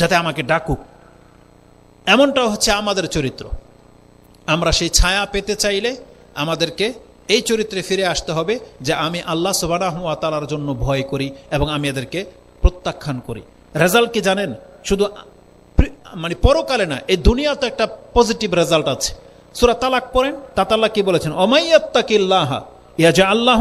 যাতে আমাকে ডাকুক এমনটা হচ্ছে আমাদের চরিত্র আমরা সেই ছায়া পেতে চাইলে আমাদেরকে এই চরিত্রে ফিরে আসতে হবে যে আমি আল্লাহ ওয়া তালার জন্য ভয় করি এবং আমি এদেরকে প্রত্যাখ্যান করি রেজাল্ট কি জানেন শুধু মানে পরকালে না এই দুনিয়াতে একটা পজিটিভ রেজাল্ট আছে সুরা তালাক পড়েন তাতাল্লাহ কি বলেছেন অমাইয়াত্তাকিল্লাহা ইয়াজা আল্লাহ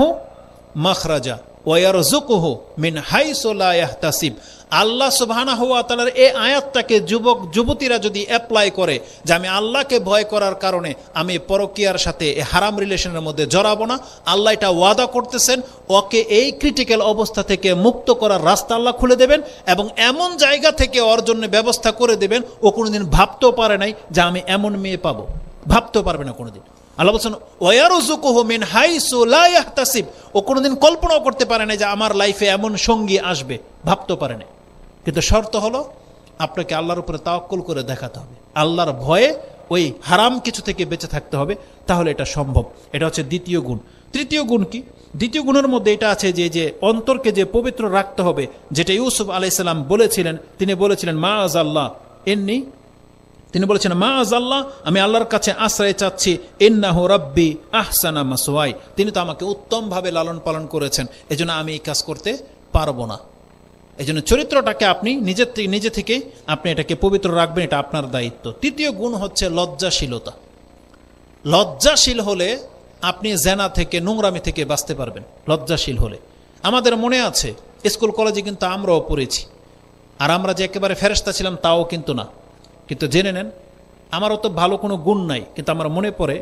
মাখরাজা ওয়ারজুকুহু মিন হাইসোলা ইয়াহতাসিব আল্লাহ সুবাহানা হওয়া তালার এই আয়াতটাকে যুবক যুবতীরা যদি অ্যাপ্লাই করে যে আমি আল্লাহকে ভয় করার কারণে আমি পরকিয়ার সাথে হারাম রিলেশনের মধ্যে জড়াবো না আল্লাহ এটা ওয়াদা করতেছেন ওকে এই ক্রিটিক্যাল অবস্থা থেকে মুক্ত করার রাস্তা আল্লাহ খুলে দেবেন এবং এমন জায়গা থেকে ওর জন্য ব্যবস্থা করে দেবেন ও কোনোদিন ভাবতেও পারে নাই যে আমি এমন মেয়ে পাবো ভাবতেও পারবে না কোনোদিন আল্লাহ বলছেন ওয়ারুজুকুহমিন ও কোনোদিন কল্পনাও করতে পারে না যে আমার লাইফে এমন সঙ্গী আসবে ভাবতেও পারে না কিন্তু শর্ত হলো আপনাকে আল্লাহর উপরে তাওকল করে দেখাতে হবে আল্লাহর ভয়ে ওই হারাম কিছু থেকে বেঁচে থাকতে হবে তাহলে এটা সম্ভব এটা হচ্ছে দ্বিতীয় গুণ তৃতীয় গুণ কি দ্বিতীয় গুণের মধ্যে এটা আছে যে যে অন্তরকে যে পবিত্র রাখতে হবে যেটা ইউসুফ আলাইসাল্লাম বলেছিলেন তিনি বলেছিলেন মা আজ আল্লাহ এমনি তিনি বলেছেন মা আজ আল্লাহ আমি আল্লাহর কাছে আশ্রয় চাচ্ছি এন্নাহ রব্বি আহসানা মাসোয়াই তিনি তো আমাকে উত্তমভাবে লালন পালন করেছেন এজন্য আমি এই কাজ করতে পারবো না এই জন্য চরিত্রটাকে আপনি নিজের থেকে নিজে থেকে আপনি এটাকে পবিত্র রাখবেন এটা আপনার দায়িত্ব তৃতীয় গুণ হচ্ছে লজ্জাশীলতা লজ্জাশীল হলে আপনি জেনা থেকে নোংরামি থেকে বাঁচতে পারবেন লজ্জাশীল হলে আমাদের মনে আছে স্কুল কলেজে কিন্তু আমরাও পড়েছি আর আমরা যে একেবারে ফেরস্তা ছিলাম তাও কিন্তু না কিন্তু জেনে নেন আমারও তো ভালো কোনো গুণ নাই কিন্তু আমার মনে পড়ে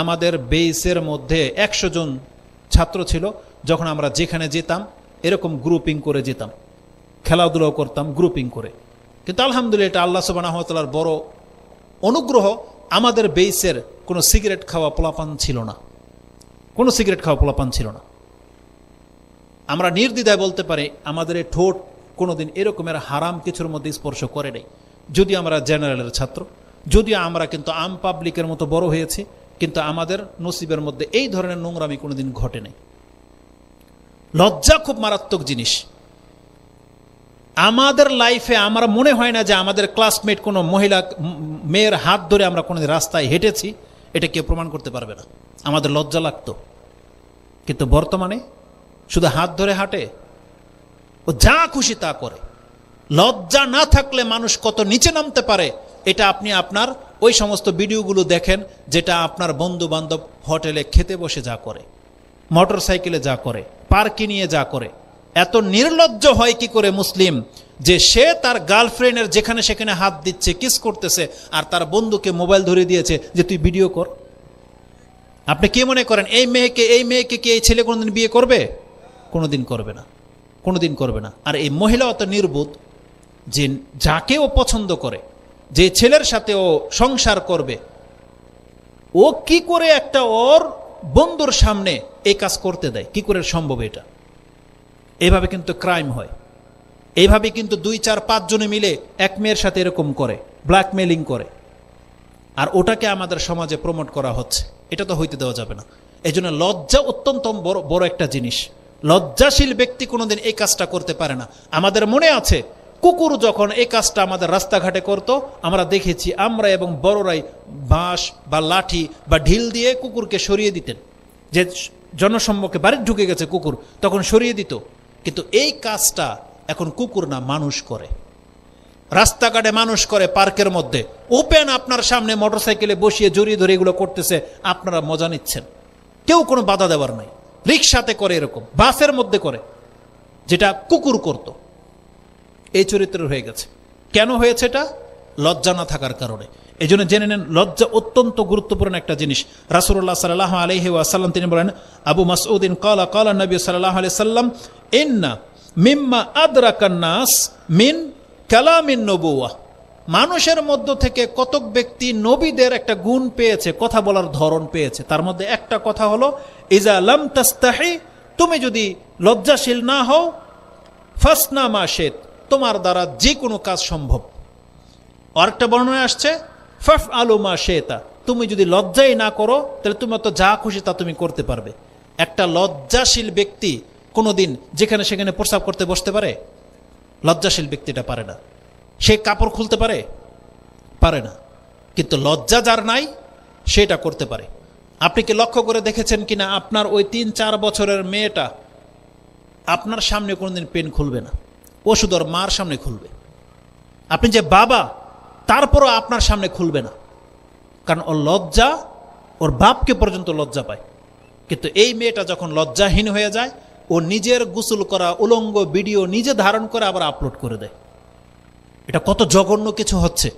আমাদের বেইসের মধ্যে একশো জন ছাত্র ছিল যখন আমরা যেখানে যেতাম এরকম গ্রুপিং করে যেতাম খেলাধুলাও করতাম গ্রুপিং করে কিন্তু আলহামদুলিল্লাহ এটা আল্লাহ সুবানাহতালার বড় অনুগ্রহ আমাদের বেইসের কোনো সিগারেট খাওয়া পোলাপান ছিল না কোনো সিগারেট খাওয়া পোলাপান ছিল না আমরা নির্দ্বিধায় বলতে পারি আমাদের এই ঠোঁট কোনোদিন এরকমের হারাম কিছুর মধ্যে স্পর্শ করে নেই যদি আমরা জেনারেলের ছাত্র যদিও আমরা কিন্তু আম পাবলিকের মতো বড় হয়েছি কিন্তু আমাদের নসিবের মধ্যে এই ধরনের নোংরামি কোনোদিন ঘটে নাই লজ্জা খুব মারাত্মক জিনিস আমাদের লাইফে আমার মনে হয় না যে আমাদের ক্লাসমেট কোনো মহিলা মেয়ের হাত ধরে আমরা কোনো রাস্তায় হেঁটেছি এটা কেউ প্রমাণ করতে পারবে না আমাদের লজ্জা লাগতো কিন্তু বর্তমানে শুধু হাত ধরে হাঁটে ও যা খুশি তা করে লজ্জা না থাকলে মানুষ কত নিচে নামতে পারে এটা আপনি আপনার ওই সমস্ত ভিডিওগুলো দেখেন যেটা আপনার বন্ধু বান্ধব হোটেলে খেতে বসে যা করে মোটর সাইকেলে যা করে পার্কে নিয়ে যা করে এত নির্লজ্জ হয় কি করে মুসলিম যে সে তার গার্লফ্রেন্ডের যেখানে সেখানে হাত দিচ্ছে কিস করতেছে আর তার বন্ধুকে মোবাইল ধরে দিয়েছে যে তুই ভিডিও কর আপনি কি মনে করেন এই মেয়েকে এই মেয়েকে কি এই ছেলে কোনোদিন বিয়ে করবে কোনোদিন করবে না কোনোদিন করবে না আর এই মহিলা অত নির্বোধ যে যাকে ও পছন্দ করে যে ছেলের সাথে ও সংসার করবে ও কি করে একটা ওর বন্ধুর সামনে এই কাজ করতে দেয় কি করে সম্ভব এটা এইভাবে কিন্তু ক্রাইম হয় এইভাবে কিন্তু দুই চার পাঁচজনে মিলে এক মেয়ের সাথে এরকম করে ব্ল্যাকমেলিং করে আর ওটাকে আমাদের সমাজে প্রমোট করা হচ্ছে এটা তো হইতে দেওয়া যাবে না এই জন্য লজ্জা অত্যন্ত বড় বড় একটা জিনিস লজ্জাশীল ব্যক্তি কোনোদিন এই কাজটা করতে পারে না আমাদের মনে আছে কুকুর যখন এই কাজটা আমাদের রাস্তাঘাটে করত আমরা দেখেছি আমরা এবং বড়রাই বাঁশ বা লাঠি বা ঢিল দিয়ে কুকুরকে সরিয়ে দিতেন যে জনসম্মুখে বাড়ির ঢুকে গেছে কুকুর তখন সরিয়ে দিত কিন্তু এই কাজটা এখন কুকুর না মানুষ করে রাস্তাঘাটে মানুষ করে পার্কের মধ্যে ওপেন আপনার সামনে মোটরসাইকেলে বসিয়ে জড়িয়ে ধরে এগুলো করতেছে আপনারা মজা নিচ্ছেন কেউ কোনো বাধা দেওয়ার নাই রিক্সাতে করে এরকম বাসের মধ্যে করে যেটা কুকুর করত এই চরিত্র হয়ে গেছে কেন হয়েছে এটা লজ্জা না থাকার কারণে এই জন্য জেনে নেন লজ্জা অত্যন্ত গুরুত্বপূর্ণ একটা জিনিস রাসুল্লাহ সাল্লাহ আলহি আসাল্লাম তিনি বলেন আবু মাসউদ্দিন কলা কলা নবী সাল্লাহ আলিয়া সাল্লাম ইন্না মিম্মা আদরাকান্নাস মিন কালামিন নবুয়া মানুষের মধ্য থেকে কতক ব্যক্তি নবীদের একটা গুণ পেয়েছে কথা বলার ধরন পেয়েছে তার মধ্যে একটা কথা হলো ইজা লাম তাস্তাহি তুমি যদি লজ্জাশীল না হও ফাসনা মাসেদ তোমার দ্বারা যে কোনো কাজ সম্ভব আরেকটা বর্ণনা আসছে ফাফ আলু মা শেতা তুমি যদি লজ্জাই না করো তাহলে তুমি তো যা খুশি তা তুমি করতে পারবে একটা লজ্জাশীল ব্যক্তি কোনো দিন যেখানে সেখানে প্রস্রাব করতে বসতে পারে লজ্জাশীল ব্যক্তিটা পারে না সে কাপড় খুলতে পারে পারে না কিন্তু লজ্জা যার নাই সেটা করতে পারে আপনি কি লক্ষ্য করে দেখেছেন কিনা আপনার ওই তিন চার বছরের মেয়েটা আপনার সামনে কোনোদিন পেন খুলবে না ও শুধু মার সামনে খুলবে আপনি যে বাবা তারপরও আপনার সামনে খুলবে না কারণ ওর লজ্জা ওর বাপকে পর্যন্ত লজ্জা পায় কিন্তু এই মেয়েটা যখন লজ্জাহীন হয়ে যায় ও নিজের গোসল করা উলঙ্গ ভিডিও নিজে ধারণ করে আবার আপলোড করে দেয় এটা কত জঘন্য কিছু হচ্ছে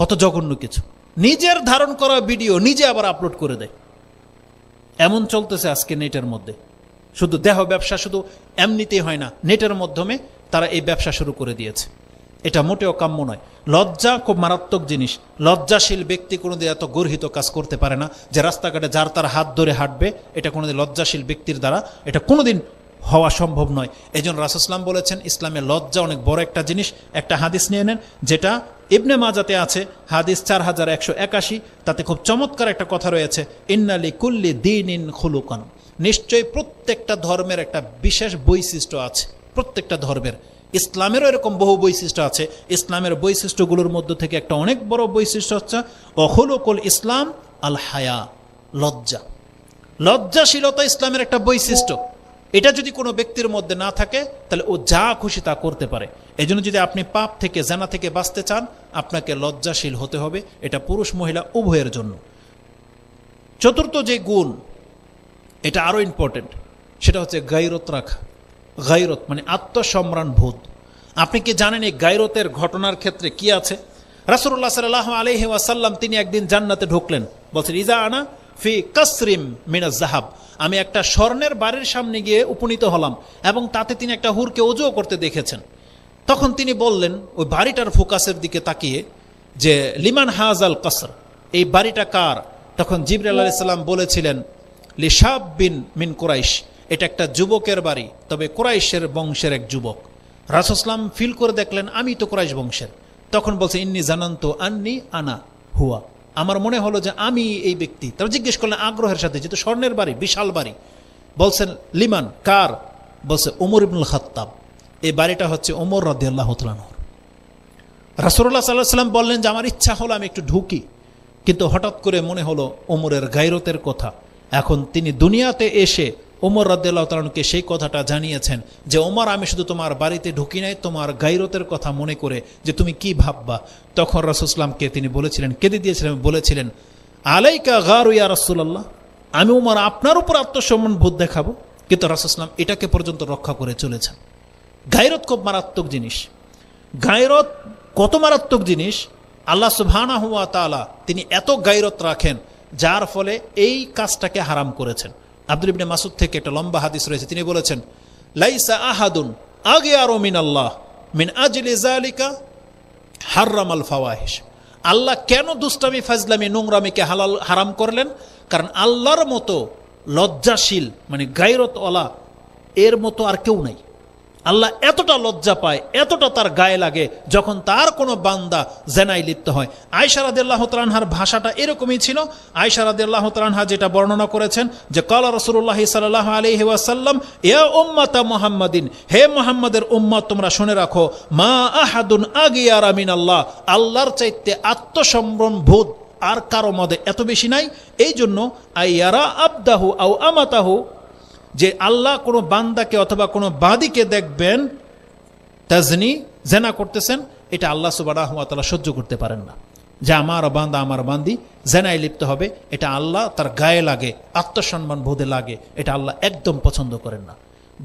কত জঘন্য কিছু নিজের ধারণ করা ভিডিও নিজে আবার আপলোড করে দেয় এমন চলতেছে আজকে নেটের মধ্যে শুধু দেহ ব্যবসা শুধু এমনিতেই হয় না নেটের মাধ্যমে তারা এই ব্যবসা শুরু করে দিয়েছে এটা মোটেও কাম্য নয় লজ্জা খুব মারাত্মক জিনিস লজ্জাশীল ব্যক্তি কোনোদিন এত গর্হিত কাজ করতে পারে না যে রাস্তাঘাটে যার তার হাত ধরে হাঁটবে এটা কোনোদিন লজ্জাশীল ব্যক্তির দ্বারা এটা কোনোদিন হওয়া সম্ভব নয় এই জন্য রাসুসলাম বলেছেন ইসলামে লজ্জা অনেক বড় একটা জিনিস একটা হাদিস নিয়ে নেন যেটা ইবনে মাজাতে আছে হাদিস চার হাজার একশো একাশি তাতে খুব চমৎকার একটা কথা রয়েছে ইন্নালি কুল্লি দিন ইন খুলুকান নিশ্চয়ই প্রত্যেকটা ধর্মের একটা বিশেষ বৈশিষ্ট্য আছে প্রত্যেকটা ধর্মের ইসলামেরও এরকম বহু বৈশিষ্ট্য আছে ইসলামের বৈশিষ্ট্যগুলোর মধ্য থেকে একটা অনেক বড় বৈশিষ্ট্য হচ্ছে অহলকুল ইসলাম আল হায়া লজ্জা লজ্জাশীলতা ইসলামের একটা বৈশিষ্ট্য এটা যদি কোনো ব্যক্তির মধ্যে না থাকে তাহলে ও যা খুশি তা করতে পারে এজন্য যদি আপনি পাপ থেকে জানা থেকে বাঁচতে চান আপনাকে লজ্জাশীল হতে হবে এটা পুরুষ মহিলা উভয়ের জন্য চতুর্থ যে গুণ এটা আরও ইম্পর্টেন্ট সেটা হচ্ছে গাইরত রাখা গাইরত মানে আত্মসম্রাণ ভূত আপনি কি জানেন এই গাইরতের ঘটনার ক্ষেত্রে কি আছে রাসুল্লাহ সাল্লাহ আলহি ওয়াসাল্লাম তিনি একদিন জান্নাতে ঢুকলেন বলছেন ইজা আনা ফি কাসরিম মিনা জাহাব আমি একটা স্বর্ণের বাড়ির সামনে গিয়ে উপনীত হলাম এবং তাতে তিনি একটা হুরকে ওজুও করতে দেখেছেন তখন তিনি বললেন ওই বাড়িটার ফোকাসের দিকে তাকিয়ে যে লিমান হাজ আল কাসর এই বাড়িটা কার তখন জিবর আলাইসাল্লাম বলেছিলেন লিশাব বিন মিন কোরাইশ এটা একটা যুবকের বাড়ি তবে কোরাইশের বংশের এক যুবক রাসুসলাম ফিল করে দেখলেন আমি তো কোরাইশ বংশের তখন বলছে ইন্নি জানান্ত আন্নি আনা হুয়া আমার মনে হলো যে আমি এই ব্যক্তি তারা জিজ্ঞেস করলেন আগ্রহের সাথে যেহেতু স্বর্ণের বাড়ি বিশাল বাড়ি বলছেন লিমান কার বলছে ওমর ইবনুল খাত্তাব এই বাড়িটা হচ্ছে ওমর রদি আল্লাহ তুলানহর রাসুল্লাহ সাল্লাহ সাল্লাম বললেন যে আমার ইচ্ছা হলো আমি একটু ঢুকি কিন্তু হঠাৎ করে মনে হলো ওমরের গাইরতের কথা এখন তিনি দুনিয়াতে এসে ওমর রাদ্দাল্লাহ তালনকে সেই কথাটা জানিয়েছেন যে ওমর আমি শুধু তোমার বাড়িতে ঢুকি নাই তোমার গাইরতের কথা মনে করে যে তুমি কি ভাববা তখন রাসুসলামকে তিনি বলেছিলেন কেঁদে দিয়েছিলেন বলেছিলেন আলাইকা গারু ইয়া রাসুল্লাহ আমি ওমর আপনার উপর আত্মসম্মান বোধ দেখাবো কিন্তু রাসুসলাম এটাকে পর্যন্ত রক্ষা করে চলেছেন গাইরত খুব মারাত্মক জিনিস গাইরত কত মারাত্মক জিনিস আল্লাহ সুবহানা হুয়া তালা তিনি এত গাইরত রাখেন যার ফলে এই কাজটাকে হারাম করেছেন আব্দুল ইবনে মাসুদ থেকে একটা লম্বা হাদিস রয়েছে তিনি বলেছেন লাইসা আহাদুন আগে আরো মিন আল্লাহ মিন আজলিকা হার্রাম আল ফাওয়াহিস আল্লাহ কেন দুষ্টামি ফাজলামি নোংরামিকে হালাল হারাম করলেন কারণ আল্লাহর মতো লজ্জাশীল মানে অলা এর মতো আর কেউ নাই আল্লাহ এতটা লজ্জা পায় এতটা তার গায়ে লাগে যখন তার কোনো বান্দা জেনাই লিপ্ত হয় আয়সারাদ আল্লাহ তালানহার ভাষাটা এরকমই ছিল আয়সারাদ আল্লাহ তালানহা যেটা বর্ণনা করেছেন যে কলা রসুল্লাহ সাল আলহি ওয়াসাল্লাম এ উম্মাতা মোহাম্মদিন হে মোহাম্মদের উম্মা তোমরা শুনে রাখো মা আহাদুন আর আমিন আল্লাহ আল্লাহর চাইতে আত্মসম্ভ্রম ভূত আর কারো মদে এত বেশি নাই এই জন্য আইয়ারা আবদাহু আও আমাতাহু যে আল্লাহ কোনো বান্দাকে অথবা কোনো বাদিকে দেখবেন তাজনি জেনা করতেছেন এটা আল্লাহ সুবাহতালা সহ্য করতে পারেন না যে আমার বান্দা আমার বান্দি জেনায় লিপ্ত হবে এটা আল্লাহ তার গায়ে লাগে আত্মসম্মান বোধে লাগে এটা আল্লাহ একদম পছন্দ করেন না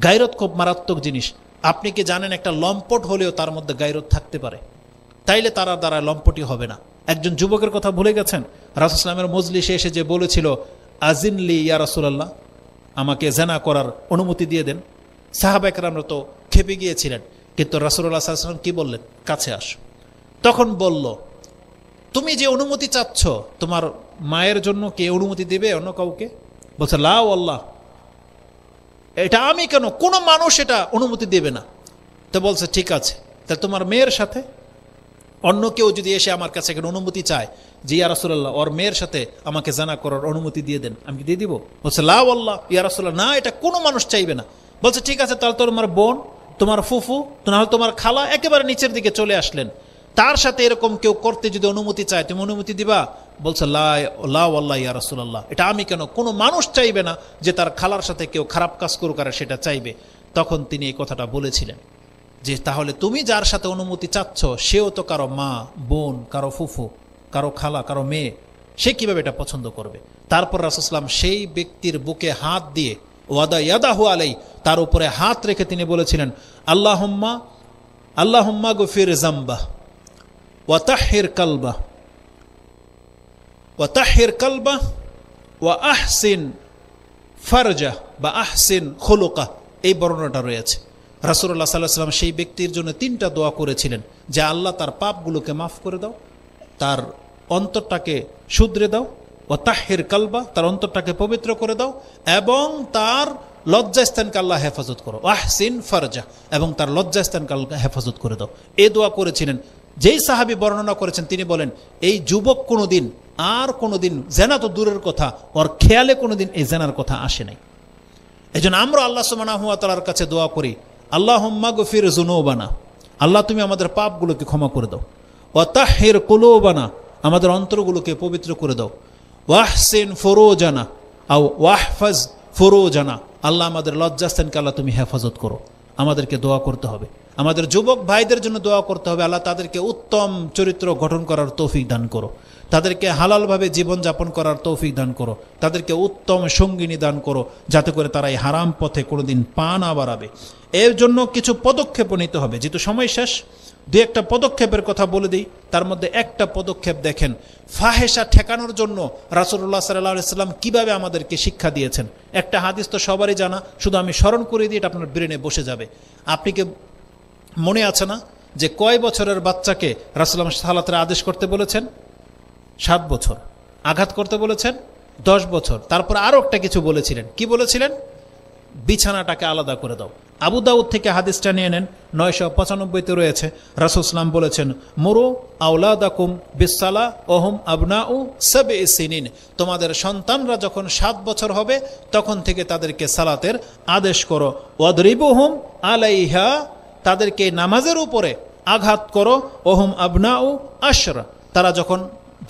গায়রত খুব মারাত্মক জিনিস আপনি কি জানেন একটা লম্পট হলেও তার মধ্যে গায়রত থাকতে পারে তাইলে তারা দ্বারা লম্পটি হবে না একজন যুবকের কথা ভুলে গেছেন রাসুসলামের মজলিসে এসে যে বলেছিল আজিনলি ইয়া রাসুল্লাহ আমাকে জেনা করার অনুমতি দিয়ে দেন সাহাবাকরামরা তো খেপে গিয়েছিলেন কিন্তু রাসুল্লাহ সাল্লাম কি বললেন কাছে আস তখন বলল তুমি যে অনুমতি চাচ্ছ তোমার মায়ের জন্য কে অনুমতি দেবে অন্য কাউকে বলছে লাও আল্লাহ এটা আমি কেন কোনো মানুষ এটা অনুমতি দেবে না তো বলছে ঠিক আছে তা তোমার মেয়ের সাথে অন্য কেউ যদি এসে আমার কাছে এখানে অনুমতি চায় যে ইয়া রাসুল্লাহ ওর মেয়ের সাথে আমাকে জানা করার অনুমতি দিয়ে দেন আমি কি দিয়ে দিব বলছে লাউ আল্লাহ ইয়া রাসুল্লাহ না এটা কোনো মানুষ চাইবে না বলছে ঠিক আছে তাহলে তোমার বোন তোমার ফুফু নাহলে তোমার খালা একেবারে নিচের দিকে চলে আসলেন তার সাথে এরকম কেউ করতে যদি অনুমতি চায় তুমি অনুমতি দিবা বলছে লাহ আল্লাহ ইয়া রাসুল্লাহ এটা আমি কেন কোনো মানুষ চাইবে না যে তার খালার সাথে কেউ খারাপ কাজ করুক আর সেটা চাইবে তখন তিনি এই কথাটা বলেছিলেন যে তাহলে তুমি যার সাথে অনুমতি চাচ্ছ সেও তো কারো মা বোন কারো ফুফু কারো খালা কারো মেয়ে সে কিভাবে এটা পছন্দ করবে তারপর রাসুসলাম সেই ব্যক্তির বুকে হাত দিয়ে ওয়াদা ইয়াদাহু আলাই তার উপরে হাত রেখে তিনি বলেছিলেন আল্লাহ আল্লাহম্মা গফির জাম্বাহ কালবাহ কালবা তাহের কালবা ওয়া আহসিন ফারজা বা আহসিন খোলোকা এই বর্ণনাটা রয়েছে রাসুল্লাহ সাল্লাহাম সেই ব্যক্তির জন্য তিনটা দোয়া করেছিলেন যে আল্লাহ তার পাপগুলোকে মাফ করে দাও তার অন্তরটাকে শুধরে দাও ও তাহের কালবা তার অন্তরটাকে পবিত্র করে দাও এবং তার লজ্জাস্থানকে আল্লাহ হেফাজত করো আহসিন ফারজা এবং তার লজ্জাস্থানকে আল্লাহ হেফাজত করে দাও এ দোয়া করেছিলেন যেই সাহাবি বর্ণনা করেছেন তিনি বলেন এই যুবক কোনো দিন আর কোনো দিন জেনা তো দূরের কথা ওর খেয়ালে কোনো দিন এই জেনার কথা আসে নাই এই জন্য আমরা আল্লাহ সুমানা হুয়া কাছে দোয়া করি আল্লাহ হোম্মা গফির জুনোবানা আল্লাহ তুমি আমাদের পাপগুলোকে ক্ষমা করে দাও অতাহের বানা আমাদের অন্তরগুলোকে পবিত্র করে দাও ওয়াহসেন জানা আও ওয়াহফাজ জানা আল্লাহ আমাদের লজ্জাস্থানকে আল্লাহ তুমি হেফাজত করো আমাদেরকে দোয়া করতে হবে আমাদের যুবক ভাইদের জন্য দোয়া করতে হবে আল্লাহ তাদেরকে উত্তম চরিত্র গঠন করার তৌফিক দান করো তাদেরকে হালালভাবে জীবনযাপন করার তৌফিক দান করো তাদেরকে উত্তম সঙ্গিনী দান করো যাতে করে তারা এই হারাম পথে কোনোদিন পা না বাড়াবে এর জন্য কিছু পদক্ষেপ নিতে হবে যেহেতু সময় শেষ দু একটা পদক্ষেপের কথা বলে দিই তার মধ্যে একটা পদক্ষেপ দেখেন ফাহেসা ঠেকানোর জন্য রাসুল্লাহ সাল্লাহ সাল্লাম কীভাবে আমাদেরকে শিক্ষা দিয়েছেন একটা হাদিস তো সবারই জানা শুধু আমি স্মরণ করে দিই এটা আপনার ব্রেনে বসে যাবে আপনি কি মনে আছে না যে কয় বছরের বাচ্চাকে রাসুল্লাহ সালাতের আদেশ করতে বলেছেন সাত বছর আঘাত করতে বলেছেন দশ বছর তারপর আরও একটা কিছু বলেছিলেন কি বলেছিলেন বিছানাটাকে আলাদা করে দাও আবু দাউদ থেকে হাদিসটা নিয়ে নেন নয়শো পঁচানব্বইতে রয়েছে রাসুসলাম বলেছেন মোরু আউলা দাকুম বিসালা ওহম আবনা উ সবে সিনিন তোমাদের সন্তানরা যখন সাত বছর হবে তখন থেকে তাদেরকে সালাতের আদেশ করো ওয়াদরিবুহম আলাইহা তাদেরকে নামাজের উপরে আঘাত করো ওহম আবনা উ আশরা তারা যখন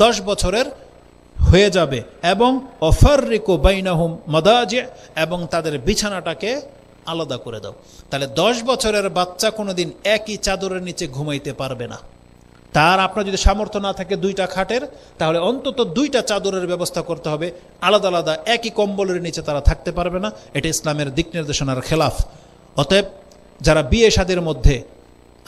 দশ বছরের হয়ে যাবে এবং অফার রিকো বাইনাহুম মদাজে এবং তাদের বিছানাটাকে আলাদা করে দাও তাহলে দশ বছরের বাচ্চা কোনো দিন একই চাদরের নিচে ঘুমাইতে পারবে না তার আপনার যদি সামর্থ্য না থাকে দুইটা খাটের তাহলে অন্তত দুইটা চাদরের ব্যবস্থা করতে হবে আলাদা আলাদা একই কম্বলের নিচে তারা থাকতে পারবে না এটা ইসলামের দিক নির্দেশনার খেলাফ অতএব যারা বিয়ে সাদের মধ্যে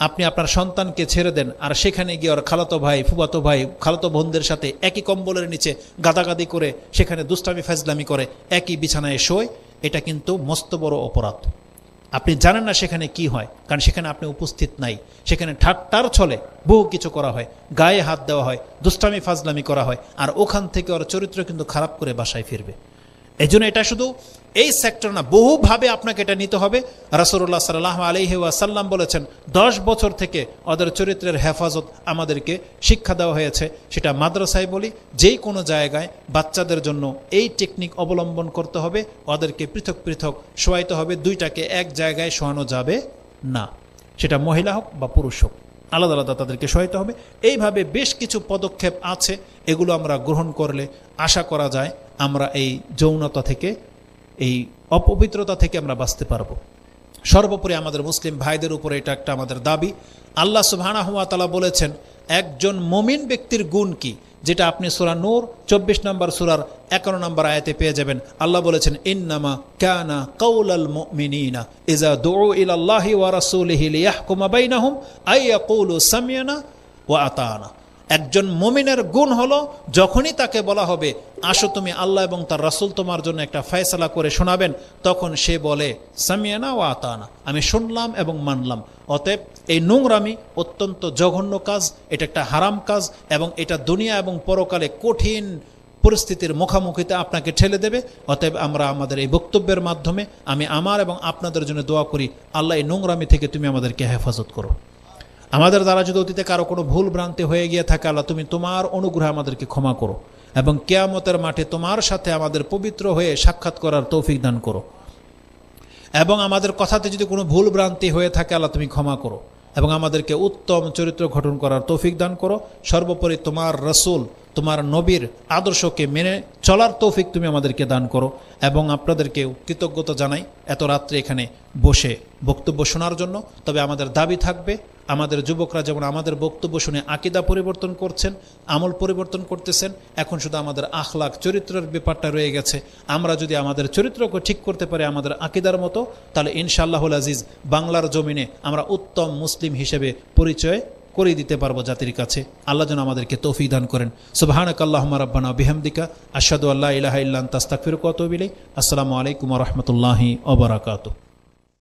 আপনি আপনার সন্তানকে ছেড়ে দেন আর সেখানে গিয়ে ওর খালাতো ভাই ফুবাতো ভাই খালাতো বোনদের সাথে একই কম্বলের নিচে গাদাগাদি করে সেখানে দুষ্টামি ফাজলামি করে একই বিছানায় শোয় এটা কিন্তু মস্ত বড় অপরাধ আপনি জানেন না সেখানে কি হয় কারণ সেখানে আপনি উপস্থিত নাই সেখানে ঠাট্টার ছলে বহু কিছু করা হয় গায়ে হাত দেওয়া হয় দুষ্টামি ফাজলামি করা হয় আর ওখান থেকে ওর চরিত্র কিন্তু খারাপ করে বাসায় ফিরবে এজন্য এটা শুধু এই সেক্টর না বহুভাবে আপনাকে এটা নিতে হবে রাসুল্লাহ সাল্লাহ আলহি ওয়াসাল্লাম বলেছেন দশ বছর থেকে ওদের চরিত্রের হেফাজত আমাদেরকে শিক্ষা দেওয়া হয়েছে সেটা মাদ্রাসায় বলি যেই কোনো জায়গায় বাচ্চাদের জন্য এই টেকনিক অবলম্বন করতে হবে ওদেরকে পৃথক পৃথক শোয়াইতে হবে দুইটাকে এক জায়গায় শোয়ানো যাবে না সেটা মহিলা হোক বা পুরুষ হোক আলাদা আলাদা তাদেরকে শোয়াইতে হবে এইভাবে বেশ কিছু পদক্ষেপ আছে এগুলো আমরা গ্রহণ করলে আশা করা যায় আমরা এই যৌনতা থেকে এই অপবিত্রতা থেকে আমরা বাঁচতে পারবো সর্বোপরি আমাদের মুসলিম ভাইদের উপরে এটা একটা আমাদের দাবি আল্লাহ সুহানা হুয়া তালা বলেছেন একজন মমিন ব্যক্তির গুণ কি যেটা আপনি সুরা নূর চব্বিশ নম্বর সুরার একান্ন নম্বর আয়াতে পেয়ে যাবেন আল্লাহ বলেছেন ইন্নামা কানা কৌলাল মিনা ইজা দো ইলাল্লাহি ওয়া রাসুলিহি লিয়াহকুমা বাইনাহুম আইয়া কৌলু সামিয়ানা ওয়া আতানা একজন মমিনের গুণ হলো যখনই তাকে বলা হবে আসো তুমি আল্লাহ এবং তার রাসুল তোমার জন্য একটা ফয়সলা করে শোনাবেন তখন সে বলে সামিয়ানা ও আতানা আমি শুনলাম এবং মানলাম অতএব এই নোংরামি অত্যন্ত জঘন্য কাজ এটা একটা হারাম কাজ এবং এটা দুনিয়া এবং পরকালে কঠিন পরিস্থিতির মুখামুখিতে আপনাকে ঠেলে দেবে অতএব আমরা আমাদের এই বক্তব্যের মাধ্যমে আমি আমার এবং আপনাদের জন্য দোয়া করি আল্লাহ এই নোংরামি থেকে তুমি আমাদেরকে হেফাজত করো আমাদের দ্বারা যদি অতীতে কারো কোনো ভুল ভ্রান্তি হয়ে গিয়ে থাকে আল্লাহ তুমি তোমার অনুগ্রহ আমাদেরকে ক্ষমা করো এবং কেয়ামতের মাঠে তোমার সাথে আমাদের পবিত্র হয়ে সাক্ষাৎ করার তৌফিক দান করো এবং আমাদের কথাতে যদি কোনো ভুল ভ্রান্তি হয়ে থাকে আল্লাহ তুমি ক্ষমা করো এবং আমাদেরকে উত্তম চরিত্র গঠন করার তৌফিক দান করো সর্বোপরি তোমার রসুল তোমার নবীর আদর্শকে মেনে চলার তৌফিক তুমি আমাদেরকে দান করো এবং আপনাদেরকেও কৃতজ্ঞতা জানাই এত রাত্রে এখানে বসে বক্তব্য শোনার জন্য তবে আমাদের দাবি থাকবে আমাদের যুবকরা যেমন আমাদের বক্তব্য শুনে আকিদা পরিবর্তন করছেন আমল পরিবর্তন করতেছেন এখন শুধু আমাদের আখলাখ চরিত্রের ব্যাপারটা রয়ে গেছে আমরা যদি আমাদের চরিত্রকে ঠিক করতে পারি আমাদের আকিদার মতো তাহলে ইনশাআল্লাহুল আজিজ বাংলার জমিনে আমরা উত্তম মুসলিম হিসেবে পরিচয় করে দিতে পারবো জাতির কাছে আল্লাহ যেন আমাদেরকে তৌফি দান করেন সুবাহানক আল্লাহমা রব্বানা বিহামদিকা আসাদু আল্লাহ ইলাহ ইল্লান তাস্তাকফির কত বিলাই আসসালামু আলাইকুম রহমতুল্লাহি অবরাকাতু